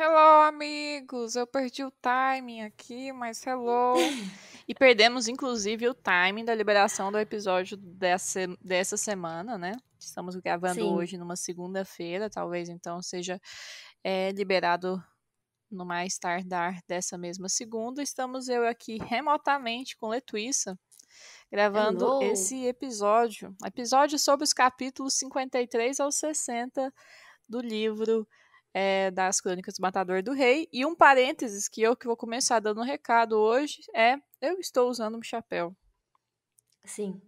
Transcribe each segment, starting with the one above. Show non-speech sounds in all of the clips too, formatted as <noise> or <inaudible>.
Hello, amigos! Eu perdi o timing aqui, mas hello! e perdemos, inclusive, o timing da liberação do episódio dessa, dessa semana, né? Estamos gravando Sim. hoje numa segunda-feira, talvez então seja é, liberado no mais tardar dessa mesma segunda. Estamos eu aqui remotamente com Letuíça, gravando hello. esse episódio. Episódio sobre os capítulos 53 ao 60 do livro é, das Crônicas do Matador do Rei. E um parênteses que eu que vou começar dando um recado hoje é: eu estou usando um chapéu. Sim.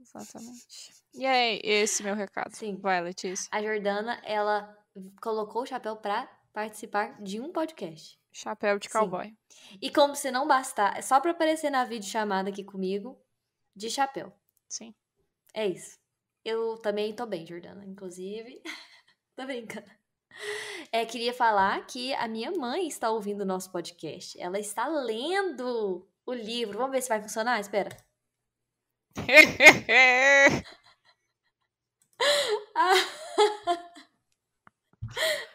Exatamente. E é esse meu recado. Sim. Vai, Letícia. A Jordana, ela colocou o chapéu para participar de um podcast. Chapéu de cowboy. Sim. E como se não bastar, é só para aparecer na videochamada aqui comigo, de chapéu. Sim. É isso. Eu também tô bem, Jordana. Inclusive, <laughs> tô brincando. É, queria falar que a minha mãe está ouvindo o nosso podcast. Ela está lendo o livro. Vamos ver se vai funcionar? Espera. <laughs>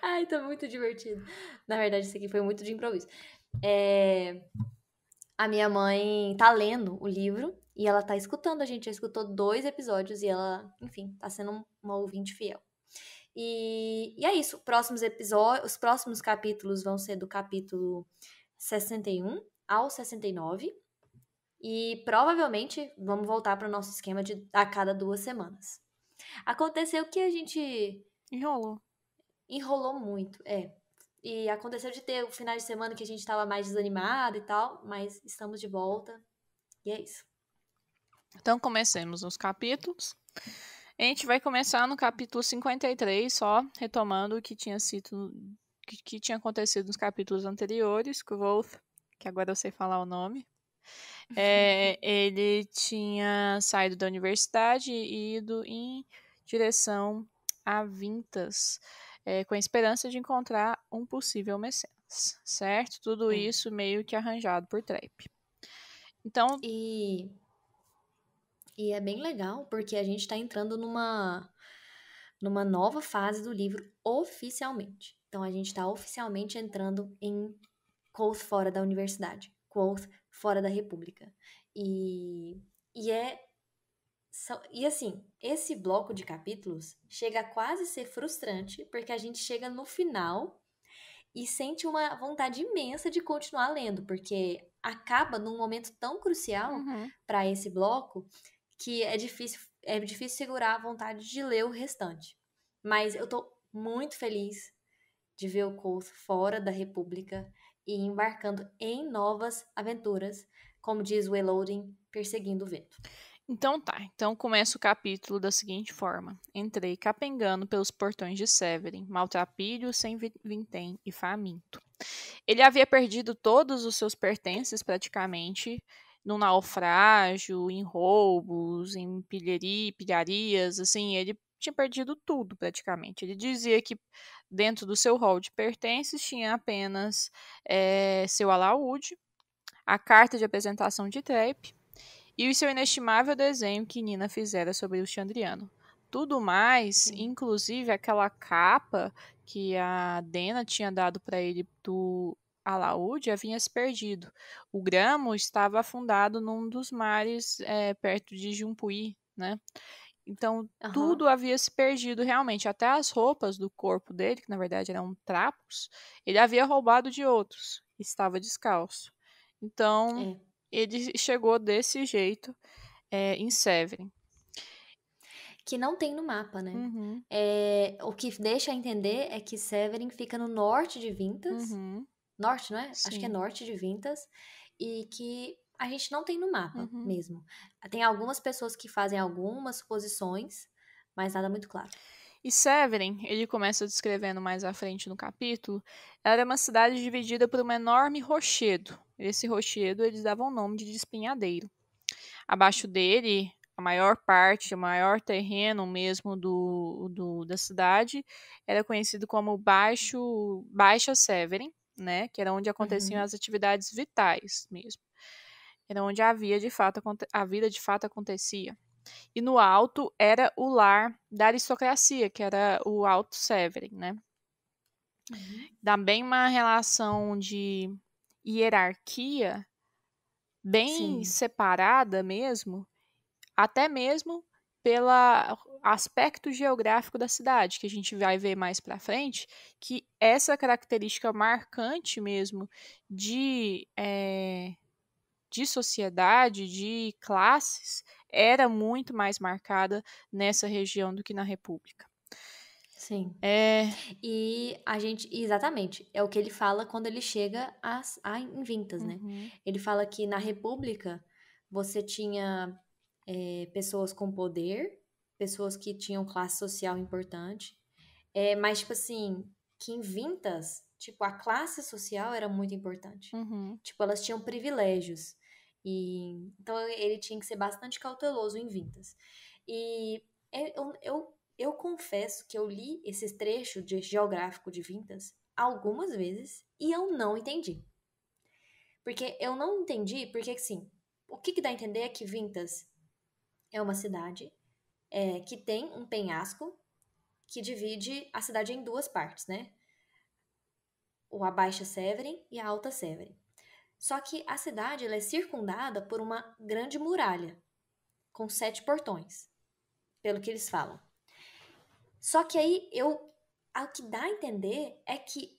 Ai, tá muito divertido. Na verdade, isso aqui foi muito de improviso. É... A minha mãe tá lendo o livro e ela tá escutando. A gente já escutou dois episódios e ela, enfim, tá sendo uma ouvinte fiel. E, e é isso. Próximos episódios, os próximos capítulos vão ser do capítulo 61 ao 69. E provavelmente vamos voltar para o nosso esquema de a cada duas semanas. Aconteceu que a gente. Enrolou. Enrolou muito, é. E aconteceu de ter o final de semana que a gente estava mais desanimado e tal, mas estamos de volta. E é isso. Então comecemos os capítulos. A gente vai começar no capítulo 53, só retomando o que tinha sido que, que tinha acontecido nos capítulos anteriores, que o Wolf, que agora eu sei falar o nome, é, <laughs> ele tinha saído da universidade e ido em direção a Vintas, é, com a esperança de encontrar um possível mecenas, certo? Tudo Sim. isso meio que arranjado por Trap. Então. E e é bem legal porque a gente está entrando numa, numa nova fase do livro oficialmente. Então a gente está oficialmente entrando em Quoth fora da universidade, Quoth fora da república. E, e é. E assim, esse bloco de capítulos chega a quase ser frustrante, porque a gente chega no final e sente uma vontade imensa de continuar lendo, porque acaba num momento tão crucial uhum. para esse bloco que é difícil, é difícil segurar a vontade de ler o restante. Mas eu tô muito feliz de ver o Colt fora da República e embarcando em novas aventuras, como diz o Elodin, perseguindo o vento. Então tá, então começa o capítulo da seguinte forma. Entrei capengando pelos portões de Severin, maltrapilho, sem vintém e faminto. Ele havia perdido todos os seus pertences praticamente no naufrágio, em roubos, em pilharia, pilharias, assim, ele tinha perdido tudo praticamente. Ele dizia que dentro do seu rol de pertences tinha apenas é, seu alaúde, a carta de apresentação de Trepe e o seu inestimável desenho que Nina fizera sobre o Xandriano. Tudo mais, Sim. inclusive aquela capa que a Dena tinha dado para ele do alaúde havia se perdido. O gramo estava afundado num dos mares é, perto de Jumpuí, né? Então, uhum. tudo havia se perdido realmente. Até as roupas do corpo dele, que na verdade eram trapos, ele havia roubado de outros. Estava descalço. Então, é. ele chegou desse jeito é, em Severin. Que não tem no mapa, né? Uhum. É, o que deixa a entender é que Severin fica no norte de Vintas. Uhum norte, não é? Sim. Acho que é norte de Vintas. E que a gente não tem no mapa uhum. mesmo. Tem algumas pessoas que fazem algumas suposições, mas nada muito claro. E Severin, ele começa descrevendo mais à frente no capítulo, era uma cidade dividida por um enorme rochedo. Esse rochedo eles davam o nome de Espinhadeiro. Abaixo dele, a maior parte, o maior terreno mesmo do, do da cidade era conhecido como Baixo Baixa Severin né? Que era onde aconteciam uhum. as atividades vitais mesmo. Era onde havia de fato a vida de fato acontecia. E no alto era o lar da aristocracia, que era o Alto Severin, né? Uhum. Dá bem uma relação de hierarquia bem Sim. separada mesmo, até mesmo pela aspecto geográfico da cidade, que a gente vai ver mais para frente, que essa característica marcante mesmo de, é, de sociedade, de classes, era muito mais marcada nessa região do que na República. Sim. É... E a gente. Exatamente. É o que ele fala quando ele chega a, a Invintas, né? uhum. né? Ele fala que na República você tinha é, pessoas com poder pessoas que tinham classe social importante. É, mas, tipo assim, que em Vintas, tipo, a classe social era muito importante. Uhum. Tipo, elas tinham privilégios. E, então, ele tinha que ser bastante cauteloso em Vintas. E é, eu, eu, eu confesso que eu li esse trecho de geográfico de Vintas algumas vezes e eu não entendi. Porque eu não entendi, porque assim, o que, que dá a entender é que Vintas é uma cidade é, que tem um penhasco que divide a cidade em duas partes, né? O Abaixa Severin e a Alta Severin. Só que a cidade é circundada por uma grande muralha com sete portões, pelo que eles falam. Só que aí eu, o que dá a entender é que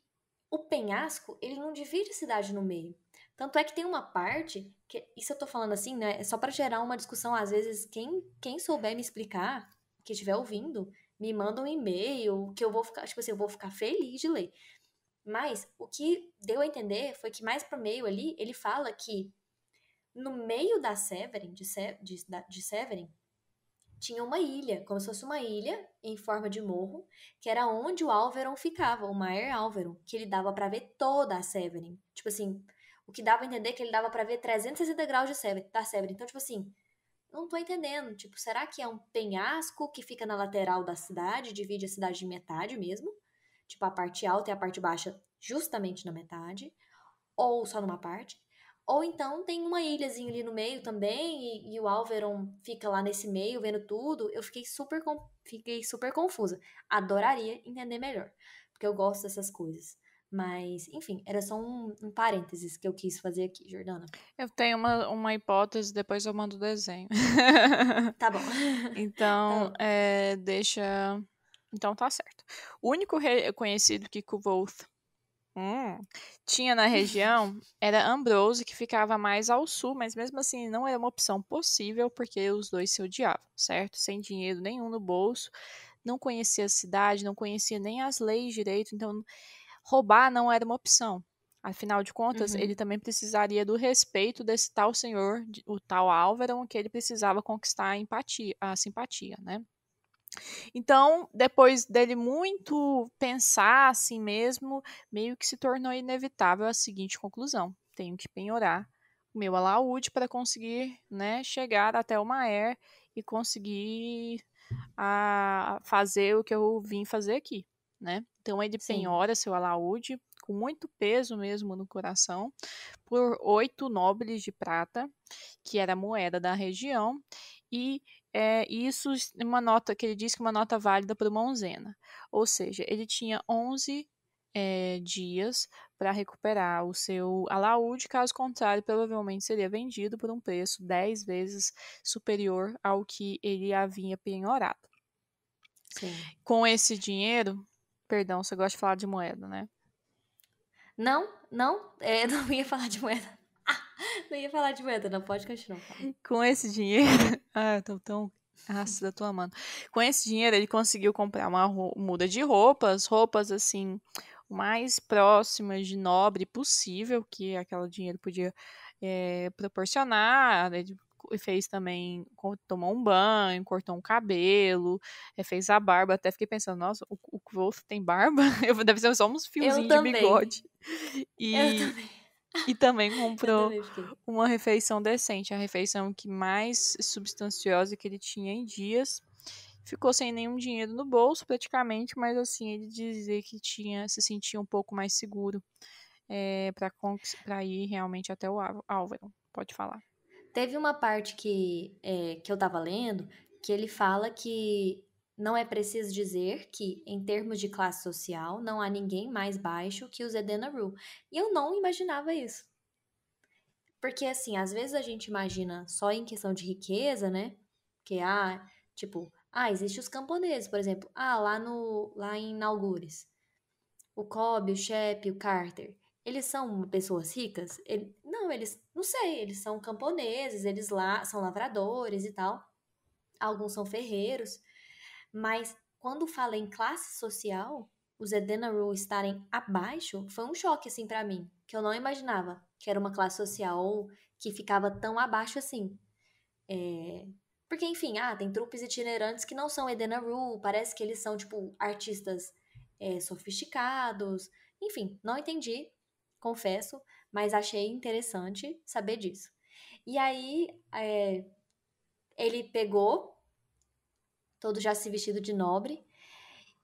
o penhasco ele não divide a cidade no meio. Tanto é que tem uma parte, que, isso eu tô falando assim, né? É só para gerar uma discussão. Às vezes, quem, quem souber me explicar, que estiver ouvindo, me manda um e-mail, que eu vou ficar, tipo assim, eu vou ficar feliz de ler. Mas o que deu a entender foi que mais pro meio ali, ele fala que no meio da Severin, de, Se, de, de Severin, tinha uma ilha, como se fosse uma ilha em forma de morro, que era onde o Alveron ficava, o Maer Alveron, que ele dava para ver toda a Severin. Tipo assim, o que dava a entender que ele dava para ver 360 graus de Sever, da Sever. Então, tipo assim, não tô entendendo. Tipo, será que é um penhasco que fica na lateral da cidade, divide a cidade em metade mesmo? Tipo, a parte alta e a parte baixa justamente na metade? Ou só numa parte? Ou então tem uma ilhazinha ali no meio também, e, e, o Alveron fica lá nesse meio vendo tudo. Eu fiquei super, fiquei super confusa. Adoraria entender melhor, porque eu gosto dessas coisas. Mas, enfim, era só um, um parênteses que eu quis fazer aqui, Jordana. Eu tenho uma, uma hipótese, depois eu mando o desenho. <laughs> tá bom. Então, tá bom. É, deixa. Então tá certo. O único conhecido que Kuvolth hum, tinha na região <laughs> era Ambrose, que ficava mais ao sul, mas mesmo assim não era uma opção possível, porque os dois se odiavam, certo? Sem dinheiro nenhum no bolso, não conhecia a cidade, não conhecia nem as leis direito, então roubar não era uma opção. Afinal de contas, uhum. ele também precisaria do respeito desse tal senhor, o tal Álvaro, que ele precisava conquistar a, empatia, a simpatia, né? Então, depois dele muito pensar assim mesmo, meio que se tornou inevitável a seguinte conclusão: tenho que penhorar o meu alaúde para conseguir, né, chegar até o Maer e conseguir a, ah, fazer o que eu vim fazer aqui né? Então ele Sim. penhora seu alaúde, com muito peso mesmo no coração, por oito nobres de prata, que era moeda da região, e é, isso, uma nota que ele diz que é uma nota válida para uma onzena. Ou seja, ele tinha 11 é, dias para recuperar o seu alaúde, caso contrário, provavelmente seria vendido por um preço 10 vezes superior ao que ele havia penhorado. Sim. Com esse dinheiro, Perdão, você gosta de falar de moeda, né? Não, não, é, <laughs> não ia falar de moeda. <laughs> não ia falar de moeda, não pode continuar. Cara. Com esse dinheiro. <laughs> Ah, eu tô tão ácida, tô amando. Com esse dinheiro, ele conseguiu comprar uma muda de roupas, roupas assim, mais próximas de nobre possível que é aquele dinheiro podia é, proporcionar. Ele né, fez também, tomou um banho, cortou um cabelo, eh, fez a barba. Até fiquei pensando, nossa, o, o tem barba? <laughs> Eu, deve ser só uns fiozinhos de bigode. E, Eu também. E também <laughs> comprou também uma refeição decente, a refeição que mais substanciosa que ele tinha em dias ficou sem nenhum dinheiro no bolso praticamente, mas assim ele dizia que tinha se sentia um pouco mais seguro é, eh, para ir realmente até o Álvaro. Pode falar. Teve uma parte que, é, que eu tava lendo que ele fala que não é preciso dizer que, em termos de classe social, não há ninguém mais baixo que o Zedena Rue. E eu não imaginava isso. Porque, assim, às vezes a gente imagina só em questão de riqueza, né? Que, ah, tipo, ah, existe os camponeses, por exemplo. Ah, lá, no, lá em Nalgures. O Cobb, o Shep, o Carter. Eles são pessoas ricas? Ele, não, eles, não sei, eles são camponeses, eles lá são lavradores e tal. Alguns são ferreiros, mas quando fala em classe social, os Edenaru estarem abaixo foi um choque assim para mim, que eu não imaginava que era uma classe social que ficava tão abaixo assim. É... Porque, enfim, ah, tem trupes itinerantes que não são Rule, parece que eles são, tipo, artistas é, sofisticados. Enfim, não entendi confesso, mas achei interessante saber disso. E aí é, ele pegou, todo já se vestido de nobre,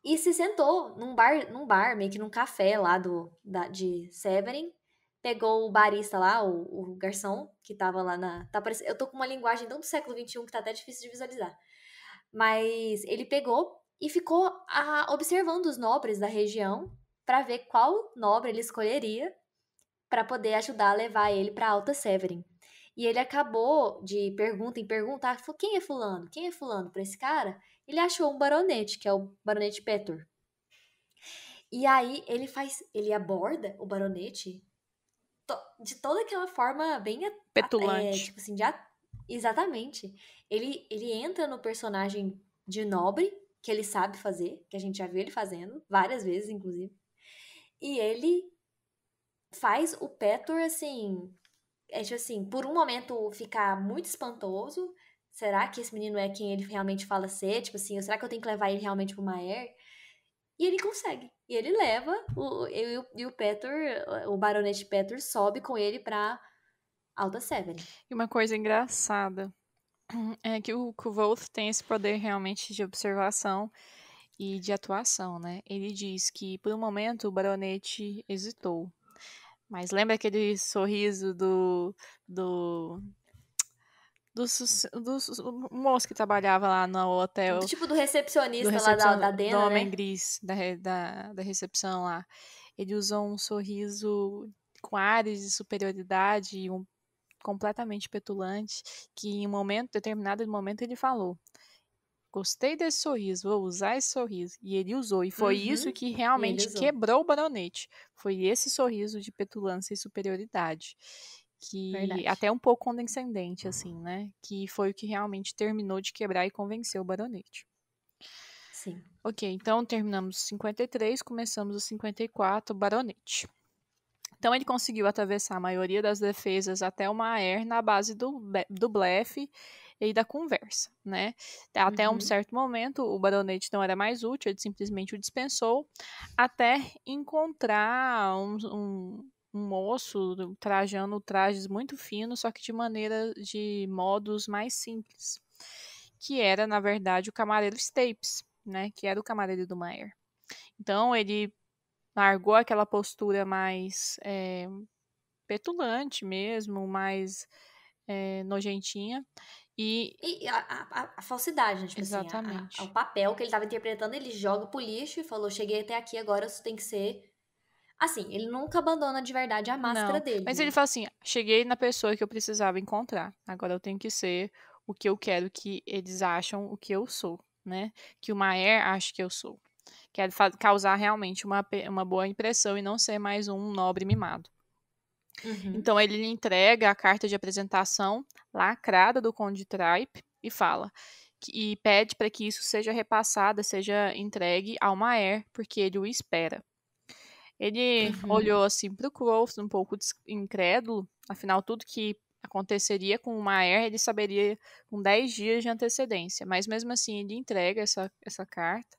e se sentou num bar, num bar, meio que num café lá do, da, de Severin. Pegou o barista lá, o, o garçom, que tava lá na. Tá eu tô com uma linguagem tão do século XXI que tá até difícil de visualizar. Mas ele pegou e ficou a, ah, observando os nobres da região para ver qual nobre ele escolheria para poder ajudar a levar ele para Alta Severin. E ele acabou de pergunta em perguntar falou: quem é fulano? Quem é fulano para esse cara? Ele achou um baronete, que é o baronete Petor. E aí ele faz, ele aborda o baronete to, de toda aquela forma bem é, petulante, é, tipo assim, já exatamente. Ele ele entra no personagem de nobre que ele sabe fazer, que a gente já viu ele fazendo várias vezes inclusive. E ele faz o Petor, assim, é tipo assim, por um momento ficar muito espantoso. Será que esse menino é quem ele realmente fala ser? Tipo assim, será que eu tenho que levar ele realmente pro Maer? E ele consegue. E ele leva, o, eu, e o Petor, o baronete Petor sobe com ele pra Alta Seven. E uma coisa engraçada <clears throat> é que o Kvoth tem esse poder realmente de observação e de atuação, né? Ele diz que, por um momento, o baronete hesitou. Mas lembra aquele sorriso do. do. Do, do, do moço que trabalhava lá no hotel. Do tipo do recepcionista do lá da, da Dena, Do homem né? gris, da, da, da recepção lá. Ele usou um sorriso com ares de superioridade, um completamente petulante, que em um momento, determinado momento, ele falou: Gostei desse sorriso, vou usar esse sorriso. E ele usou. E foi uhum, isso que realmente quebrou o baronete. Foi esse sorriso de petulância e superioridade. Que Verdade. até um pouco condescendente, assim, né? Que foi o que realmente terminou de quebrar e convenceu o baronete. Sim. Ok, então terminamos 53, começamos o 54, baronete. Então ele conseguiu atravessar a maioria das defesas até uma air na base do, do blefe e da conversa, né? Até uhum. um certo momento, o baronete não era mais útil, ele simplesmente o dispensou, até encontrar um, um, um moço trajando trajes muito finos, só que de maneira de modos mais simples, que era, na verdade, o camareiro Stapes, né? Que era o camareiro do Maier. Então, ele largou aquela postura mais é, petulante mesmo, mais é, nojentinha, e, e a, a, a, falsidade, né? Tipo Exatamente. Assim, a, o papel que ele estava interpretando, ele joga pro lixo e falou: cheguei até aqui, agora isso tem que ser. Assim, ele nunca abandona de verdade a máscara Não, dele. Mas né? ele fala assim: cheguei na pessoa que eu precisava encontrar. Agora eu tenho que ser o que eu quero que eles acham o que eu sou, né? Que o Maer acha que eu sou. Quero causar realmente uma, uma boa impressão e não ser mais um nobre mimado. Uhum. Então ele lhe entrega a carta de apresentação lacrada do Conde Tripe e fala e pede para que isso seja repassado, seja entregue ao Maer, porque ele o espera. Ele uhum. olhou assim para o Crowth, um pouco incrédulo, afinal, tudo que aconteceria com o Maer, ele saberia com 10 dias de antecedência, mas mesmo assim ele entrega essa, essa carta.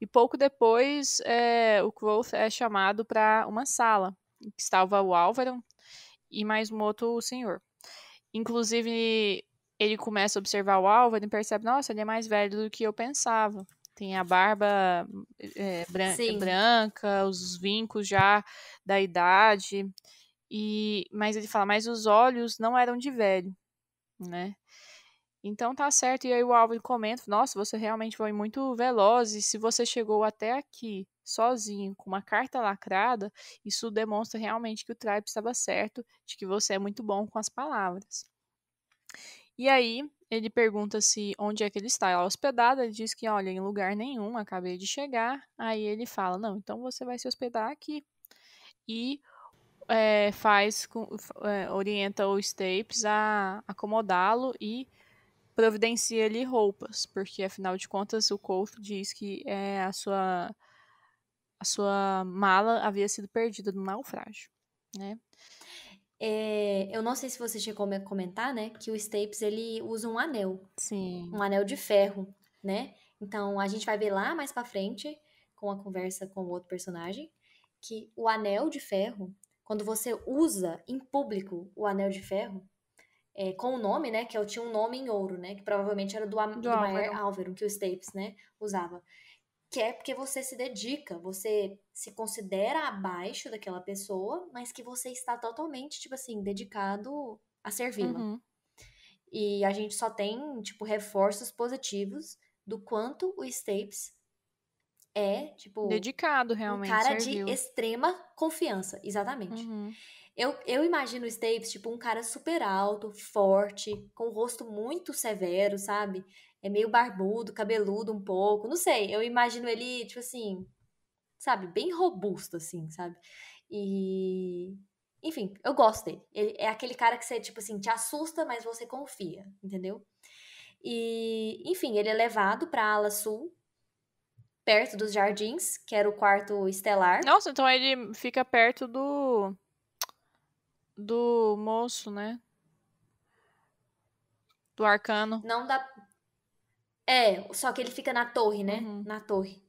E pouco depois, é, o Crowth é chamado para uma sala, que estava o Álvaro e mais um outro senhor. Inclusive, ele começa a observar o Álvaro e percebe, nossa, ele é mais velho do que eu pensava. Tem a barba é, bran é Sim. branca, os vincos já da idade. E, mas ele fala, mas os olhos não eram de velho, né? Então tá certo. E aí o Álvaro comenta: Nossa, você realmente foi muito veloz. E se você chegou até aqui sozinho, com uma carta lacrada, isso demonstra realmente que o Tribe estava certo, de que você é muito bom com as palavras. E aí, ele pergunta se onde é que ele está ela é hospedada, ele diz que, olha, em lugar nenhum, acabei de chegar. Aí ele fala, não, então você vai se hospedar aqui. E é, faz, é, orienta o Stapes a acomodá-lo e providencia-lhe roupas, porque afinal de contas o Colt diz que é a sua a sua mala havia sido perdida no naufrágio, né? É, eu não sei se você chegou a comentar, né, que o Stapes ele usa um anel, Sim. um anel de ferro, né? Então a gente vai ver lá mais para frente com a conversa com o outro personagem que o anel de ferro, quando você usa em público o anel de ferro, é, com o nome, né? Que eu é tinha um nome em ouro, né? Que provavelmente era do, do, do Álvaro. Álvaro, que o Stapes, né? Usava que é porque você se dedica, você se considera abaixo daquela pessoa, mas que você está totalmente, tipo assim, dedicado a servi-la. Uhum. E a gente só tem, tipo, reforços positivos do quanto o Stapes é, tipo. Dedicado, realmente. Um cara serviu. de extrema confiança, exatamente. Uhum. Eu, eu imagino o Stapes, tipo, um cara super alto, forte, com um rosto muito severo, sabe? é meio barbudo, cabeludo um pouco, não sei, eu imagino ele, tipo assim, sabe, bem robusto, assim, sabe? E. Enfim, eu gosto dele. Ele é aquele cara que você, tipo assim, te assusta, mas você confia, entendeu? E, enfim, ele é levado pra ala sul, perto dos jardins, que era o quarto estelar. Nossa, então ele fica perto do. do moço, né? Do arcano. Não dá. É, só que ele fica na torre, né? Uhum. Na torre.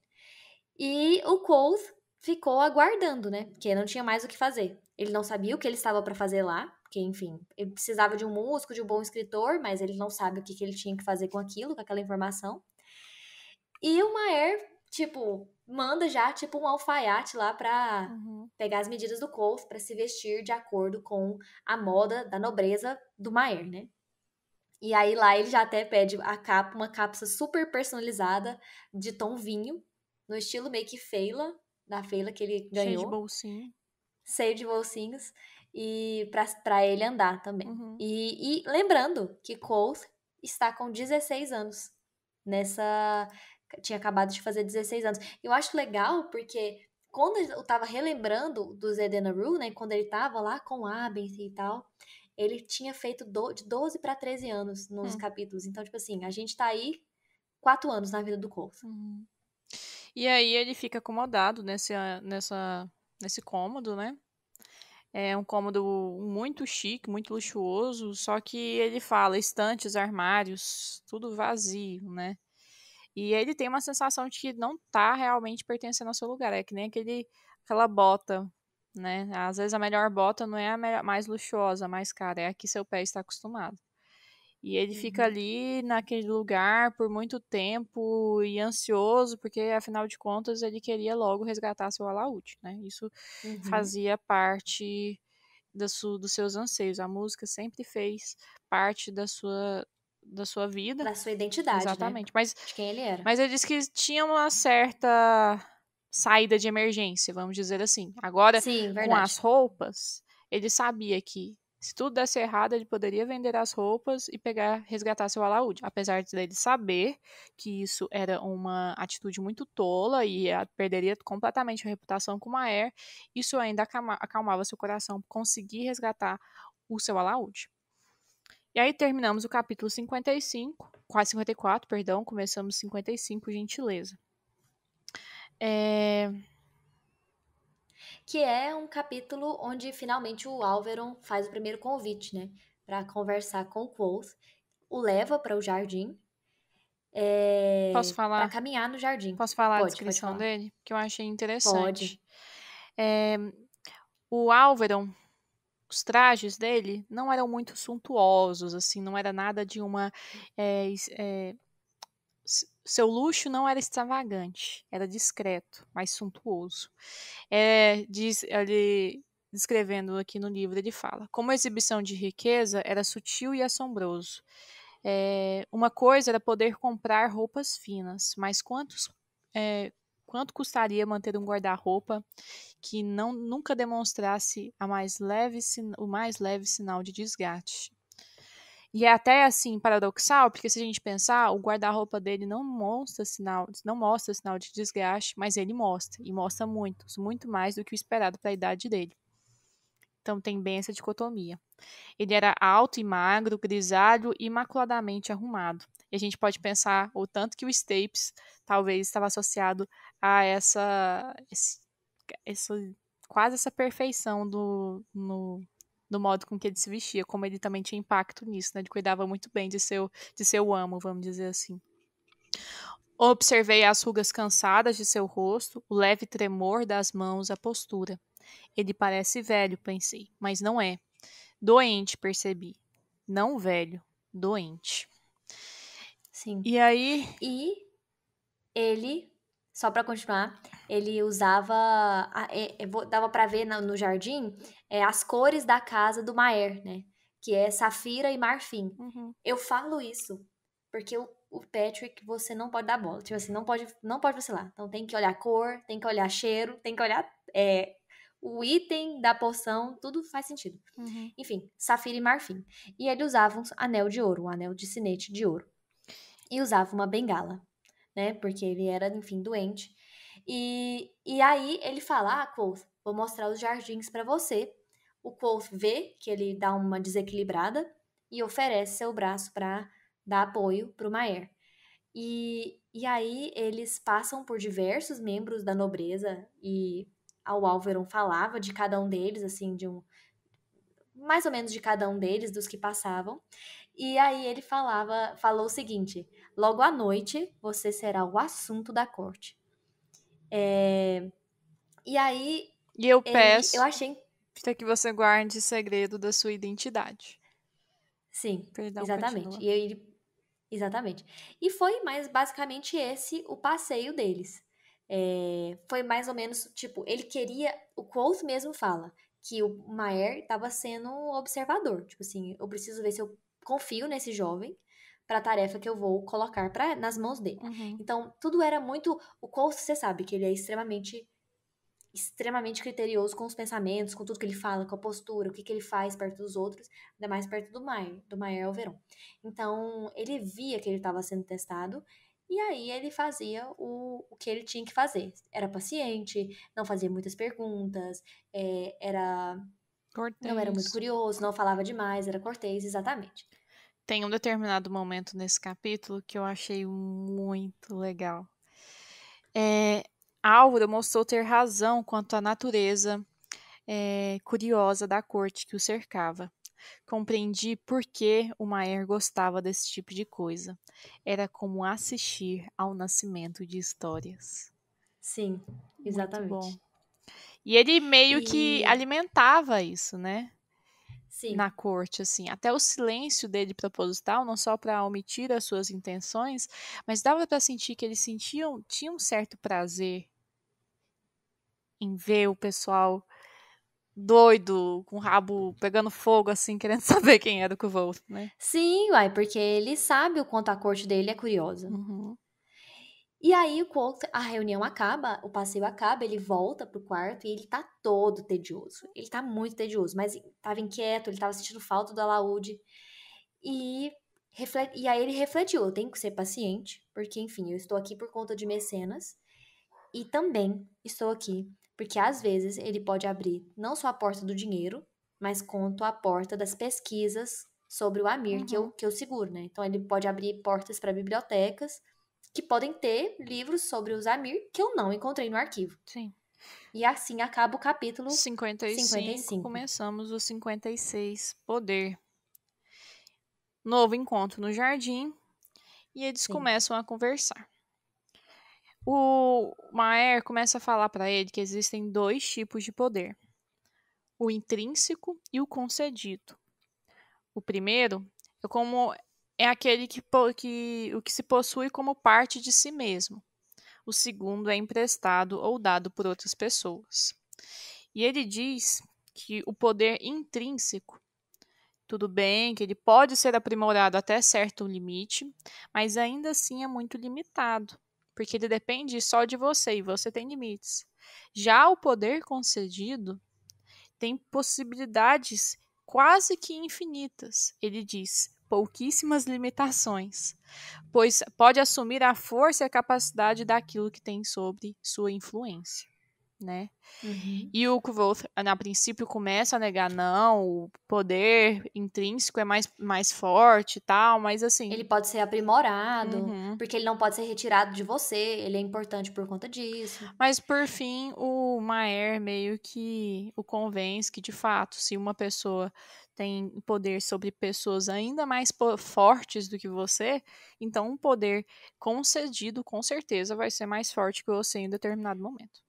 E o Colt ficou aguardando, né? Porque não tinha mais o que fazer. Ele não sabia o que ele estava para fazer lá, porque, enfim, ele precisava de um músico, de um bom escritor, mas ele não sabe o que, que ele tinha que fazer com aquilo, com aquela informação. E o Maer, tipo, manda já, tipo, um alfaiate lá pra uhum. pegar as medidas do Colt para se vestir de acordo com a moda da nobreza do Maer, né? E aí lá ele já até pede a capa, uma cápsula super personalizada de tom vinho, no estilo meio que feila, da feila que ele ganhou. Cheio de bolsinho. Cheio de bolsinhos. E pra, ele andar também. Uhum. E, e, lembrando que Cole está com 16 anos. Nessa. Tinha acabado de fazer 16 anos. Eu acho legal porque quando eu tava relembrando do Zedena Rue, né? Quando ele tava lá com Abens e tal, ele tinha feito do, de 12 para 13 anos nos é. capítulos. Então, tipo assim, a gente tá aí quatro anos na vida do Coulson. Uhum. E aí ele fica acomodado nesse, ah, nessa, nesse cômodo, né? É um cômodo muito chique, muito luxuoso, só que ele fala estantes, armários, tudo vazio, né? E ele tem uma sensação de que não tá realmente pertencendo ao seu lugar, é que nem aquele, aquela bota né? Às vezes a melhor bota não é a mais luxuosa, mais cara, é a que seu pé está acostumado. E ele uhum. fica ali naquele lugar por muito tempo e ansioso, porque afinal de contas ele queria logo resgatar seu alaúde, né? Isso uhum. fazia parte da su, dos seus anseios. A música sempre fez parte da sua da sua vida. Da sua identidade, né? Exatamente. Né? Mas, De quem ele era. Mas ele disse que tinha uma certa saída de emergência, vamos dizer assim. Agora, Sim, com as roupas, ele sabia que se tudo desse errado, ele poderia vender as roupas e pegar, resgatar seu alaúde. Apesar dele saber que isso era uma atitude muito tola e perderia completamente a reputação com Maer, isso ainda acalmava seu coração conseguir resgatar o seu alaúde. E aí terminamos o capítulo 55, quase 54, perdão, começamos 55, gentileza. É... Que é um capítulo onde finalmente o Álveron faz o primeiro convite, né? Para conversar com o Quoth. O leva para o jardim. É... Posso falar? Para caminhar no jardim. Posso falar pode, a descrição falar. dele? Que eu achei interessante. Pode. É... O Álveron, os trajes dele não eram muito suntuosos, assim, não era nada de uma. É, é seu luxo não era extravagante, era discreto, mas suntuoso. É, diz, ele, descrevendo aqui no livro, ele fala: como a exibição de riqueza era sutil e assombroso. É, uma coisa era poder comprar roupas finas, mas quantos, é, quanto custaria manter um guarda-roupa que não nunca demonstrasse a mais leve, o mais leve sinal de desgaste? E é até assim paradoxal, porque se a gente pensar, o guarda-roupa dele não mostra sinal, não mostra sinal de desgaste, mas ele mostra e mostra muitos, muito mais do que o esperado para a idade dele. Então tem bem essa dicotomia. Ele era alto e magro, grisalho e imaculadamente arrumado. E a gente pode pensar o tanto que o Stapes talvez estava associado a essa, esse, essa quase essa perfeição do, no, no modo com que ele se vestia, como ele também tinha impacto nisso, né? Ele cuidava muito bem de seu, de seu amo, vamos dizer assim. Observei as rugas cansadas de seu rosto, o leve tremor das mãos, a postura. Ele parece velho, pensei, mas não é. Doente, percebi. Não velho, doente. Sim. E aí. E ele, só para continuar, ele usava. É, é, dava para ver no jardim é As Cores da Casa do Maer, né? Que é Safira e Marfim. Uhum. Eu falo isso porque o, o, Patrick, você não pode dar bola. Tipo assim, não pode, não pode vacilar. Então tem que olhar cor, tem que olhar cheiro, tem que olhar é, o item da poção, tudo faz sentido. Uhum. Enfim, Safira e Marfim. E ele usava um anel de ouro, um anel de sinete de ouro. E usava uma bengala, né? Porque ele era, enfim, doente. E, e aí ele fala, ah, Quoth, vou mostrar os jardins para você o Quoth vê que ele dá uma desequilibrada e oferece seu braço para dar apoio para o Maer. E, e aí eles passam por diversos membros da nobreza e o Alveron falava de cada um deles, assim, de um mais ou menos de cada um deles, dos que passavam. E aí ele falava, falou o seguinte: logo à noite você será o assunto da corte. É... E aí. E eu ele, peço. Eu achei. Até que você guarde segredo da sua identidade. Sim, Perdão, exatamente. Continua. E ele... Exatamente. E foi mais basicamente esse o passeio deles. É, foi mais ou menos, tipo, ele queria, o Quoth mesmo fala, que o Maer estava sendo um observador. Tipo assim, eu preciso ver se eu confio nesse jovem para a tarefa que eu vou colocar para nas mãos dele. Uhum. Então, tudo era muito. O Coulson, você sabe que ele é extremamente extremamente criterioso com os pensamentos, com tudo que ele fala, com a postura, o que, que ele faz perto dos outros, ainda mais perto do Maier. Do Maier é Então, ele via que ele estava sendo testado e aí ele fazia o, o que ele tinha que fazer. Era paciente, não fazia muitas perguntas, é, era. Cortês. Não era muito curioso, não falava demais, era cortês, exatamente. Tem um determinado momento nesse capítulo que eu achei muito legal. É, Álvaro mostrou ter razão quanto à natureza é, curiosa da corte que o cercava. Compreendi por que o Maer gostava desse tipo de coisa. Era como assistir ao nascimento de histórias. Sim, exatamente. Muito bom. E ele meio e... que alimentava isso, né? Sim. Na corte, assim. Até o silêncio dele proposital, não só para omitir as suas intenções, mas dava para sentir que eles sentiam, tinha um certo prazer em ver o pessoal doido, com o rabo pegando fogo, assim, <laughs> querendo saber quem era o Kvolt, né? Sim, uai, porque ele sabe o quanto a corte dele é curiosa. Uhum. E aí quando a reunião acaba, o passeio acaba, ele volta pro quarto e ele tá todo tedioso. Ele tá muito tedioso, mas tava inquieto, ele tava sentindo falta do alaúde. E, reflete, e aí ele refletiu, eu tenho que ser paciente, porque enfim, eu estou aqui por conta de mecenas. E também estou aqui porque às vezes ele pode abrir não só a porta do dinheiro, mas quanto a porta das pesquisas sobre o Amir uhum. que, eu, uhum. que eu seguro, né? Então ele pode abrir portas para bibliotecas que podem ter livros sobre os Amir que eu não encontrei no arquivo. Sim. E assim acaba o capítulo 55. 55. Começamos o 56, Poder. Novo encontro no jardim e eles Sim. começam a conversar. O Maer começa a falar para ele que existem dois tipos de poder: o intrínseco e o concedido. O primeiro é como é aquele que, que o que se possui como parte de si mesmo. O segundo é emprestado ou dado por outras pessoas. E ele diz que o poder intrínseco, tudo bem, que ele pode ser aprimorado até certo limite, mas ainda assim é muito limitado porque ele depende só de você e você tem limites. Já o poder concedido tem possibilidades quase que infinitas, ele diz, pouquíssimas limitações, pois pode assumir a força e a capacidade daquilo que tem sobre sua influência né? Uhum. E o Kvoth, a princípio, começa a negar, não, o poder intrínseco é mais, mais forte e tal, mas assim. Ele pode ser aprimorado, uhum. porque ele não pode ser retirado de você, ele é importante por conta disso. Mas por fim, o Maer meio que o convence que, de fato, se uma pessoa tem poder sobre pessoas ainda mais fortes do que você, então um poder concedido com certeza vai ser mais forte que você em determinado momento.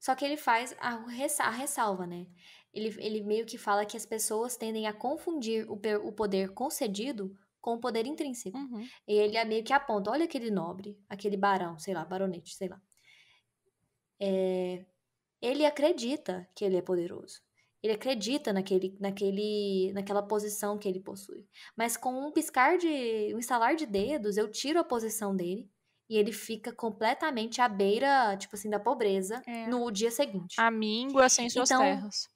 Só que ele faz a, ressa a ressalva, né? Ele, ele meio que fala que as pessoas tendem a confundir o, o poder concedido com o poder intrínseco. Uhum. E ele é meio que aponta: olha aquele nobre, aquele barão, sei lá, baronete, sei lá. É, ele acredita que ele é poderoso. Ele acredita naquele, naquele, naquela posição que ele possui. Mas com um piscar de. um instalar de dedos, eu tiro a posição dele e ele fica completamente à beira, tipo assim, da pobreza é. no dia seguinte. míngua sem suas então, terras.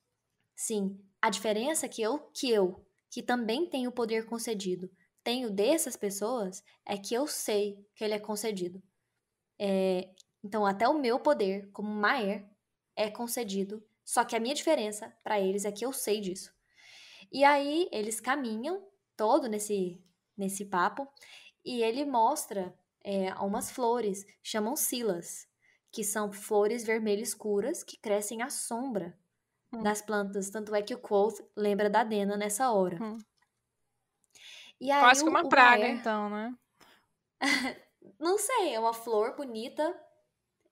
Sim. A diferença é que eu, que eu, que também tenho o poder concedido, tenho dessas pessoas, é que eu sei que ele é concedido. É, então, até o meu poder, como Maer, é concedido. Só que a minha diferença para eles é que eu sei disso. E aí, eles caminham todo nesse, nesse papo, e ele mostra é, umas flores, chamam silas, que são flores vermelhas escuras que crescem à sombra hum. das plantas. Tanto é que o Quoth lembra da Dena nessa hora. Hum. E aí, Quase que uma praga, Baer... então, né? <laughs> Não sei, é uma flor bonita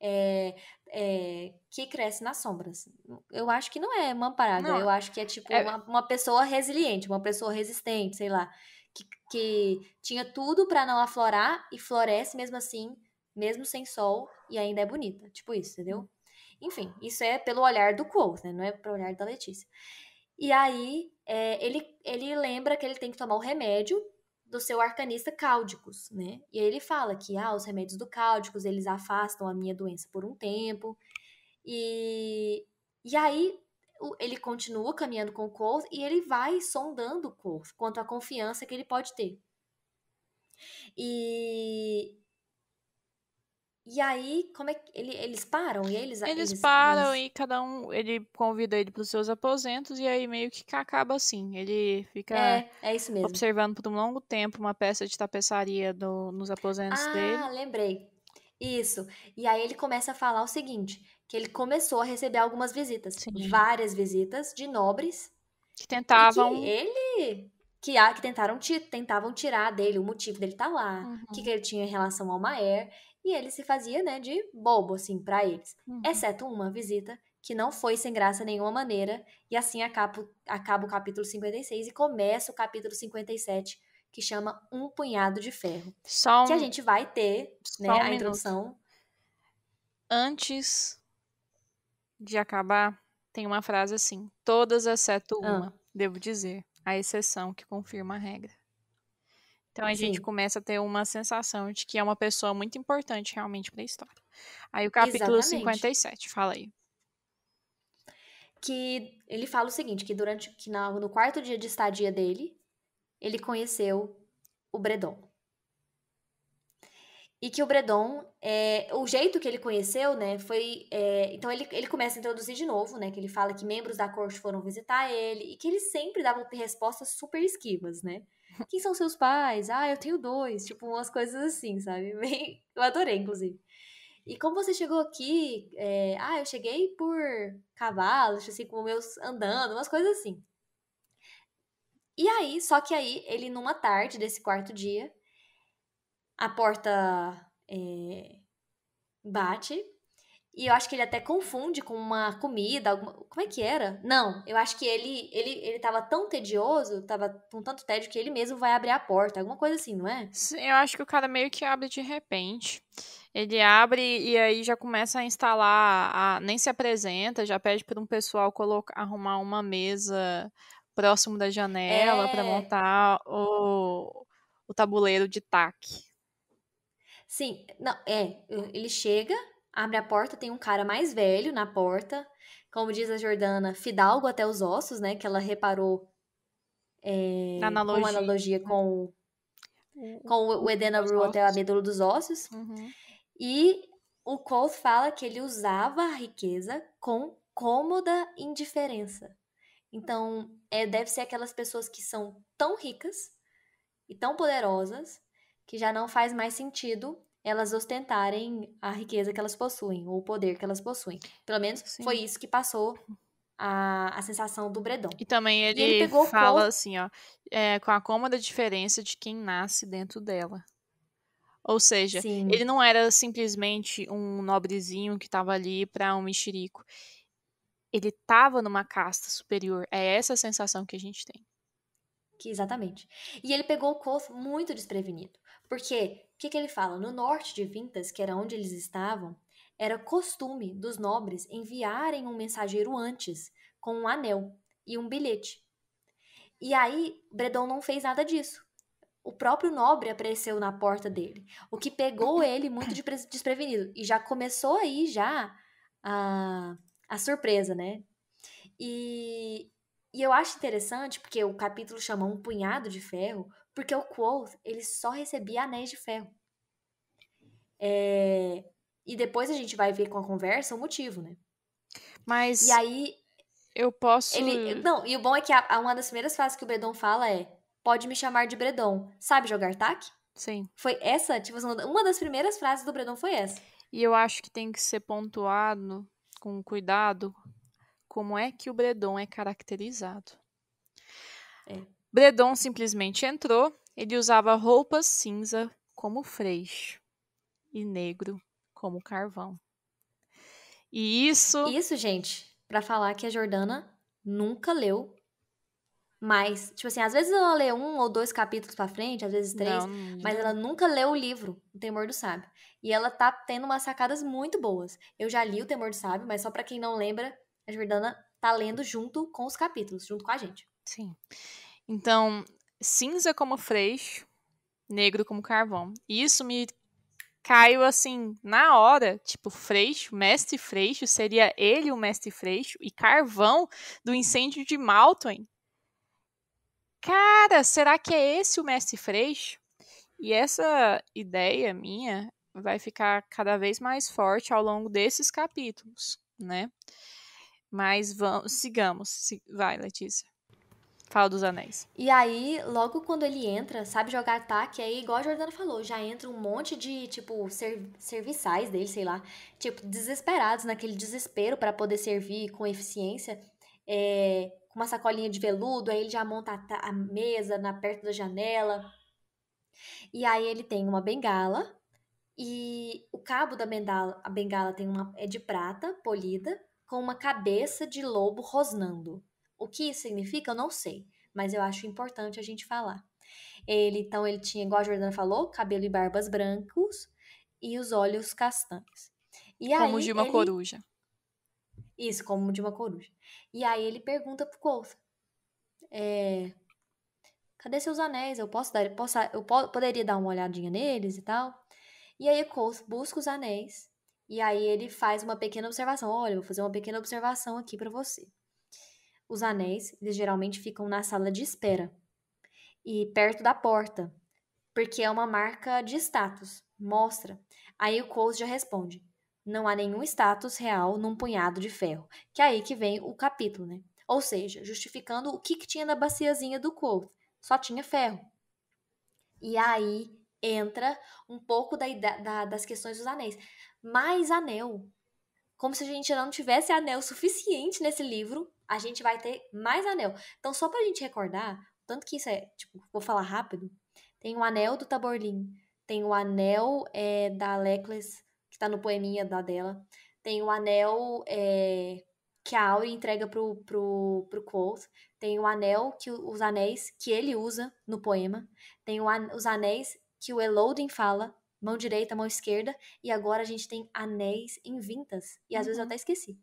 é, é, que cresce nas sombras. Eu acho que não é uma praga, não, eu acho que é tipo é... Uma, uma pessoa resiliente, uma pessoa resistente, sei lá que, que tinha tudo para não aflorar e floresce mesmo assim, mesmo sem sol, e ainda é bonita. Tipo isso, entendeu? Uhum. Enfim, isso é pelo olhar do Quoth, né? Não é pelo olhar da Letícia. E aí, é, ele, ele lembra que ele tem que tomar o remédio do seu arcanista Cáudicos, né? E aí ele fala que ah, os remédios do Cáudicos, eles afastam a minha doença por um tempo. E, e aí, ele continua caminhando com o Colt e ele vai sondando o Colt quanto à confiança que ele pode ter. E e aí, como é que ele, eles param e eles Eles, eles param eles... e cada um ele convida ele para os seus aposentos e aí meio que acaba assim. Ele fica é, é observando por um longo tempo uma peça de tapeçaria do, nos aposentos ah, dele. Ah, lembrei. Isso. E aí ele começa a falar o seguinte: que ele começou a receber algumas visitas, Sim. várias visitas de nobres que tentavam que ele que, ah, que tentaram tentavam tirar dele o motivo dele estar tá lá, o uhum. que, que, ele tinha em relação ao Maer, e ele se fazia, né, de bobo assim para eles, uhum. exceto uma visita que não foi sem graça nenhuma maneira, e assim acaba, acaba o capítulo 56 e começa o capítulo 57, que chama Um Punhado de Ferro. Um... que a gente vai ter, né, um a minuto. introdução. Antes de acabar, tem uma frase assim: todas exceto ah. uma, ah. devo dizer, a exceção que confirma a regra. Então a Sim. gente começa a ter uma sensação de que é uma pessoa muito importante realmente para a história. Aí o capítulo Exatamente. 57, fala aí. Que ele fala o seguinte, que durante que no quarto dia de estadia dele, ele conheceu o Bredon e que o Bredon, é, o jeito que ele conheceu, né, foi, é, então ele, ele começa a introduzir de novo, né, que ele fala que membros da corte foram visitar ele, e que ele sempre dava respostas super esquivas, né, <laughs> quem são seus pais? Ah, eu tenho dois, tipo, umas coisas assim, sabe, <laughs> Bem, eu adorei, inclusive. E como você chegou aqui? É, ah, eu cheguei por cavalo, tipo assim, com meus andando, umas coisas assim. E aí, só que aí, ele numa tarde desse quarto dia, a porta é, bate. E eu acho que ele até confunde com uma comida, alguma... como é que era? Não, eu acho que ele ele ele tava tão tedioso, tava com tanto tédio que ele mesmo vai abrir a porta, alguma coisa assim, não é? sim Eu acho que o cara meio que abre de repente. Ele abre e aí já começa a instalar, a... nem se apresenta, já pede para um pessoal colocar, arrumar uma mesa próximo da janela é... para montar o, o tabuleiro de taque. Sim, não, é. Ele chega, abre a porta, tem um cara mais velho na porta. Como diz a Jordana, fidalgo até os ossos, né? Que ela reparou é, analogia. com analogia com, né. com o Edena Rue até a medula dos ossos. Uhum. E o Colt fala que ele usava a riqueza com cômoda indiferença. Então, é, deve ser aquelas pessoas que são tão ricas e tão poderosas que já não faz mais sentido elas ostentarem a riqueza que elas possuem, ou o poder que elas possuem. Pelo menos Sim. foi isso que passou a, a sensação do Bredon. E também ele, e ele fala assim, ó, é, com a cômoda diferença de quem nasce dentro dela. Ou seja, Sim. ele não era simplesmente um nobrezinho que estava ali para um mexerico. Ele estava numa casta superior. É essa a sensação que a gente tem. Que, exatamente. E ele pegou o Koth muito desprevenido. Porque o que, que ele fala? No norte de Vintas, que era onde eles estavam, era costume dos nobres enviarem um mensageiro antes, com um anel e um bilhete. E aí, Bredon não fez nada disso. O próprio nobre apareceu na porta dele, o que pegou ele muito de desprevenido. E já começou aí já a, a surpresa, né? E, e eu acho interessante, porque o capítulo chama Um Punhado de Ferro, porque o Quoth, ele só recebia anéis de ferro. É... E depois a gente vai ver com a conversa o motivo, né? Mas. E aí. Eu posso. Ele... Não, e o bom é que a, uma das primeiras frases que o Bredon fala é: pode me chamar de Bredon. Sabe jogar tac? Sim. Foi essa, tipo, uma das primeiras frases do Bredon foi essa. E eu acho que tem que ser pontuado com cuidado como é que o Bredon é caracterizado. É. Bredon simplesmente entrou. Ele usava roupas cinza como freixo e negro como carvão. E isso. Isso, gente, para falar que a Jordana nunca leu mais. Tipo assim, às vezes ela lê um ou dois capítulos para frente, às vezes três, não, não. mas ela nunca leu o livro, O Temor do Sábio. E ela tá tendo umas sacadas muito boas. Eu já li O Temor do Sábio, mas só para quem não lembra, a Jordana tá lendo junto com os capítulos, junto com a gente. Sim. Então, cinza como freixo, negro como carvão. isso me caiu assim na hora, tipo Freixo, mestre Freixo, seria ele o mestre Freixo e carvão do incêndio de Malton. Cara, será que é esse o mestre Freixo? E essa ideia minha vai ficar cada vez mais forte ao longo desses capítulos, né? Mas vamos, sigamos, vai, Letícia. Fala dos anéis. E aí, logo quando ele entra, sabe jogar ataque, aí, igual a Jordana falou, já entra um monte de, tipo, ser, serviçais dele, sei lá, tipo, desesperados, naquele desespero para poder servir com eficiência, é, com uma sacolinha de veludo, aí ele já monta a, a mesa na perto da janela. E aí ele tem uma bengala, e o cabo da bengala, a bengala tem uma, é de prata, polida, com uma cabeça de lobo rosnando. O que isso significa, eu não sei, mas eu acho importante a gente falar. Ele, então, ele tinha, igual a Jordana falou, cabelo e barbas brancos e os olhos castanhos. E como aí, de uma ele... coruja. Isso, como de uma coruja. E aí ele pergunta pro Coulson, é... cadê seus anéis? Eu posso dar, posso, eu po poderia dar uma olhadinha neles e tal? E aí o Coulson busca os anéis e aí ele faz uma pequena observação. Olha, vou fazer uma pequena observação aqui para você. Os anéis, eles geralmente ficam na sala de espera e perto da porta, porque é uma marca de status, mostra. Aí o Coase já responde: não há nenhum status real num punhado de ferro, que é aí que vem o capítulo, né? Ou seja, justificando o que, que tinha na baciazinha do Quoth, só tinha ferro. E aí entra um pouco da, da, das questões dos anéis. Mais anel. Como se a gente não tivesse anel suficiente nesse livro a gente vai ter mais anel. Então, só pra gente recordar, tanto que isso é, tipo, vou falar rápido, tem o anel do Taborlin, tem o anel é, da leclerc que tá no poeminha da dela, tem o anel é, que a Auri entrega pro, pro, pro Quoth, tem o anel, que os anéis que ele usa no poema, tem o, os anéis que o Elodin fala, mão direita, mão esquerda, e agora a gente tem anéis em vintas, e às uhum. vezes eu uhum. até esqueci.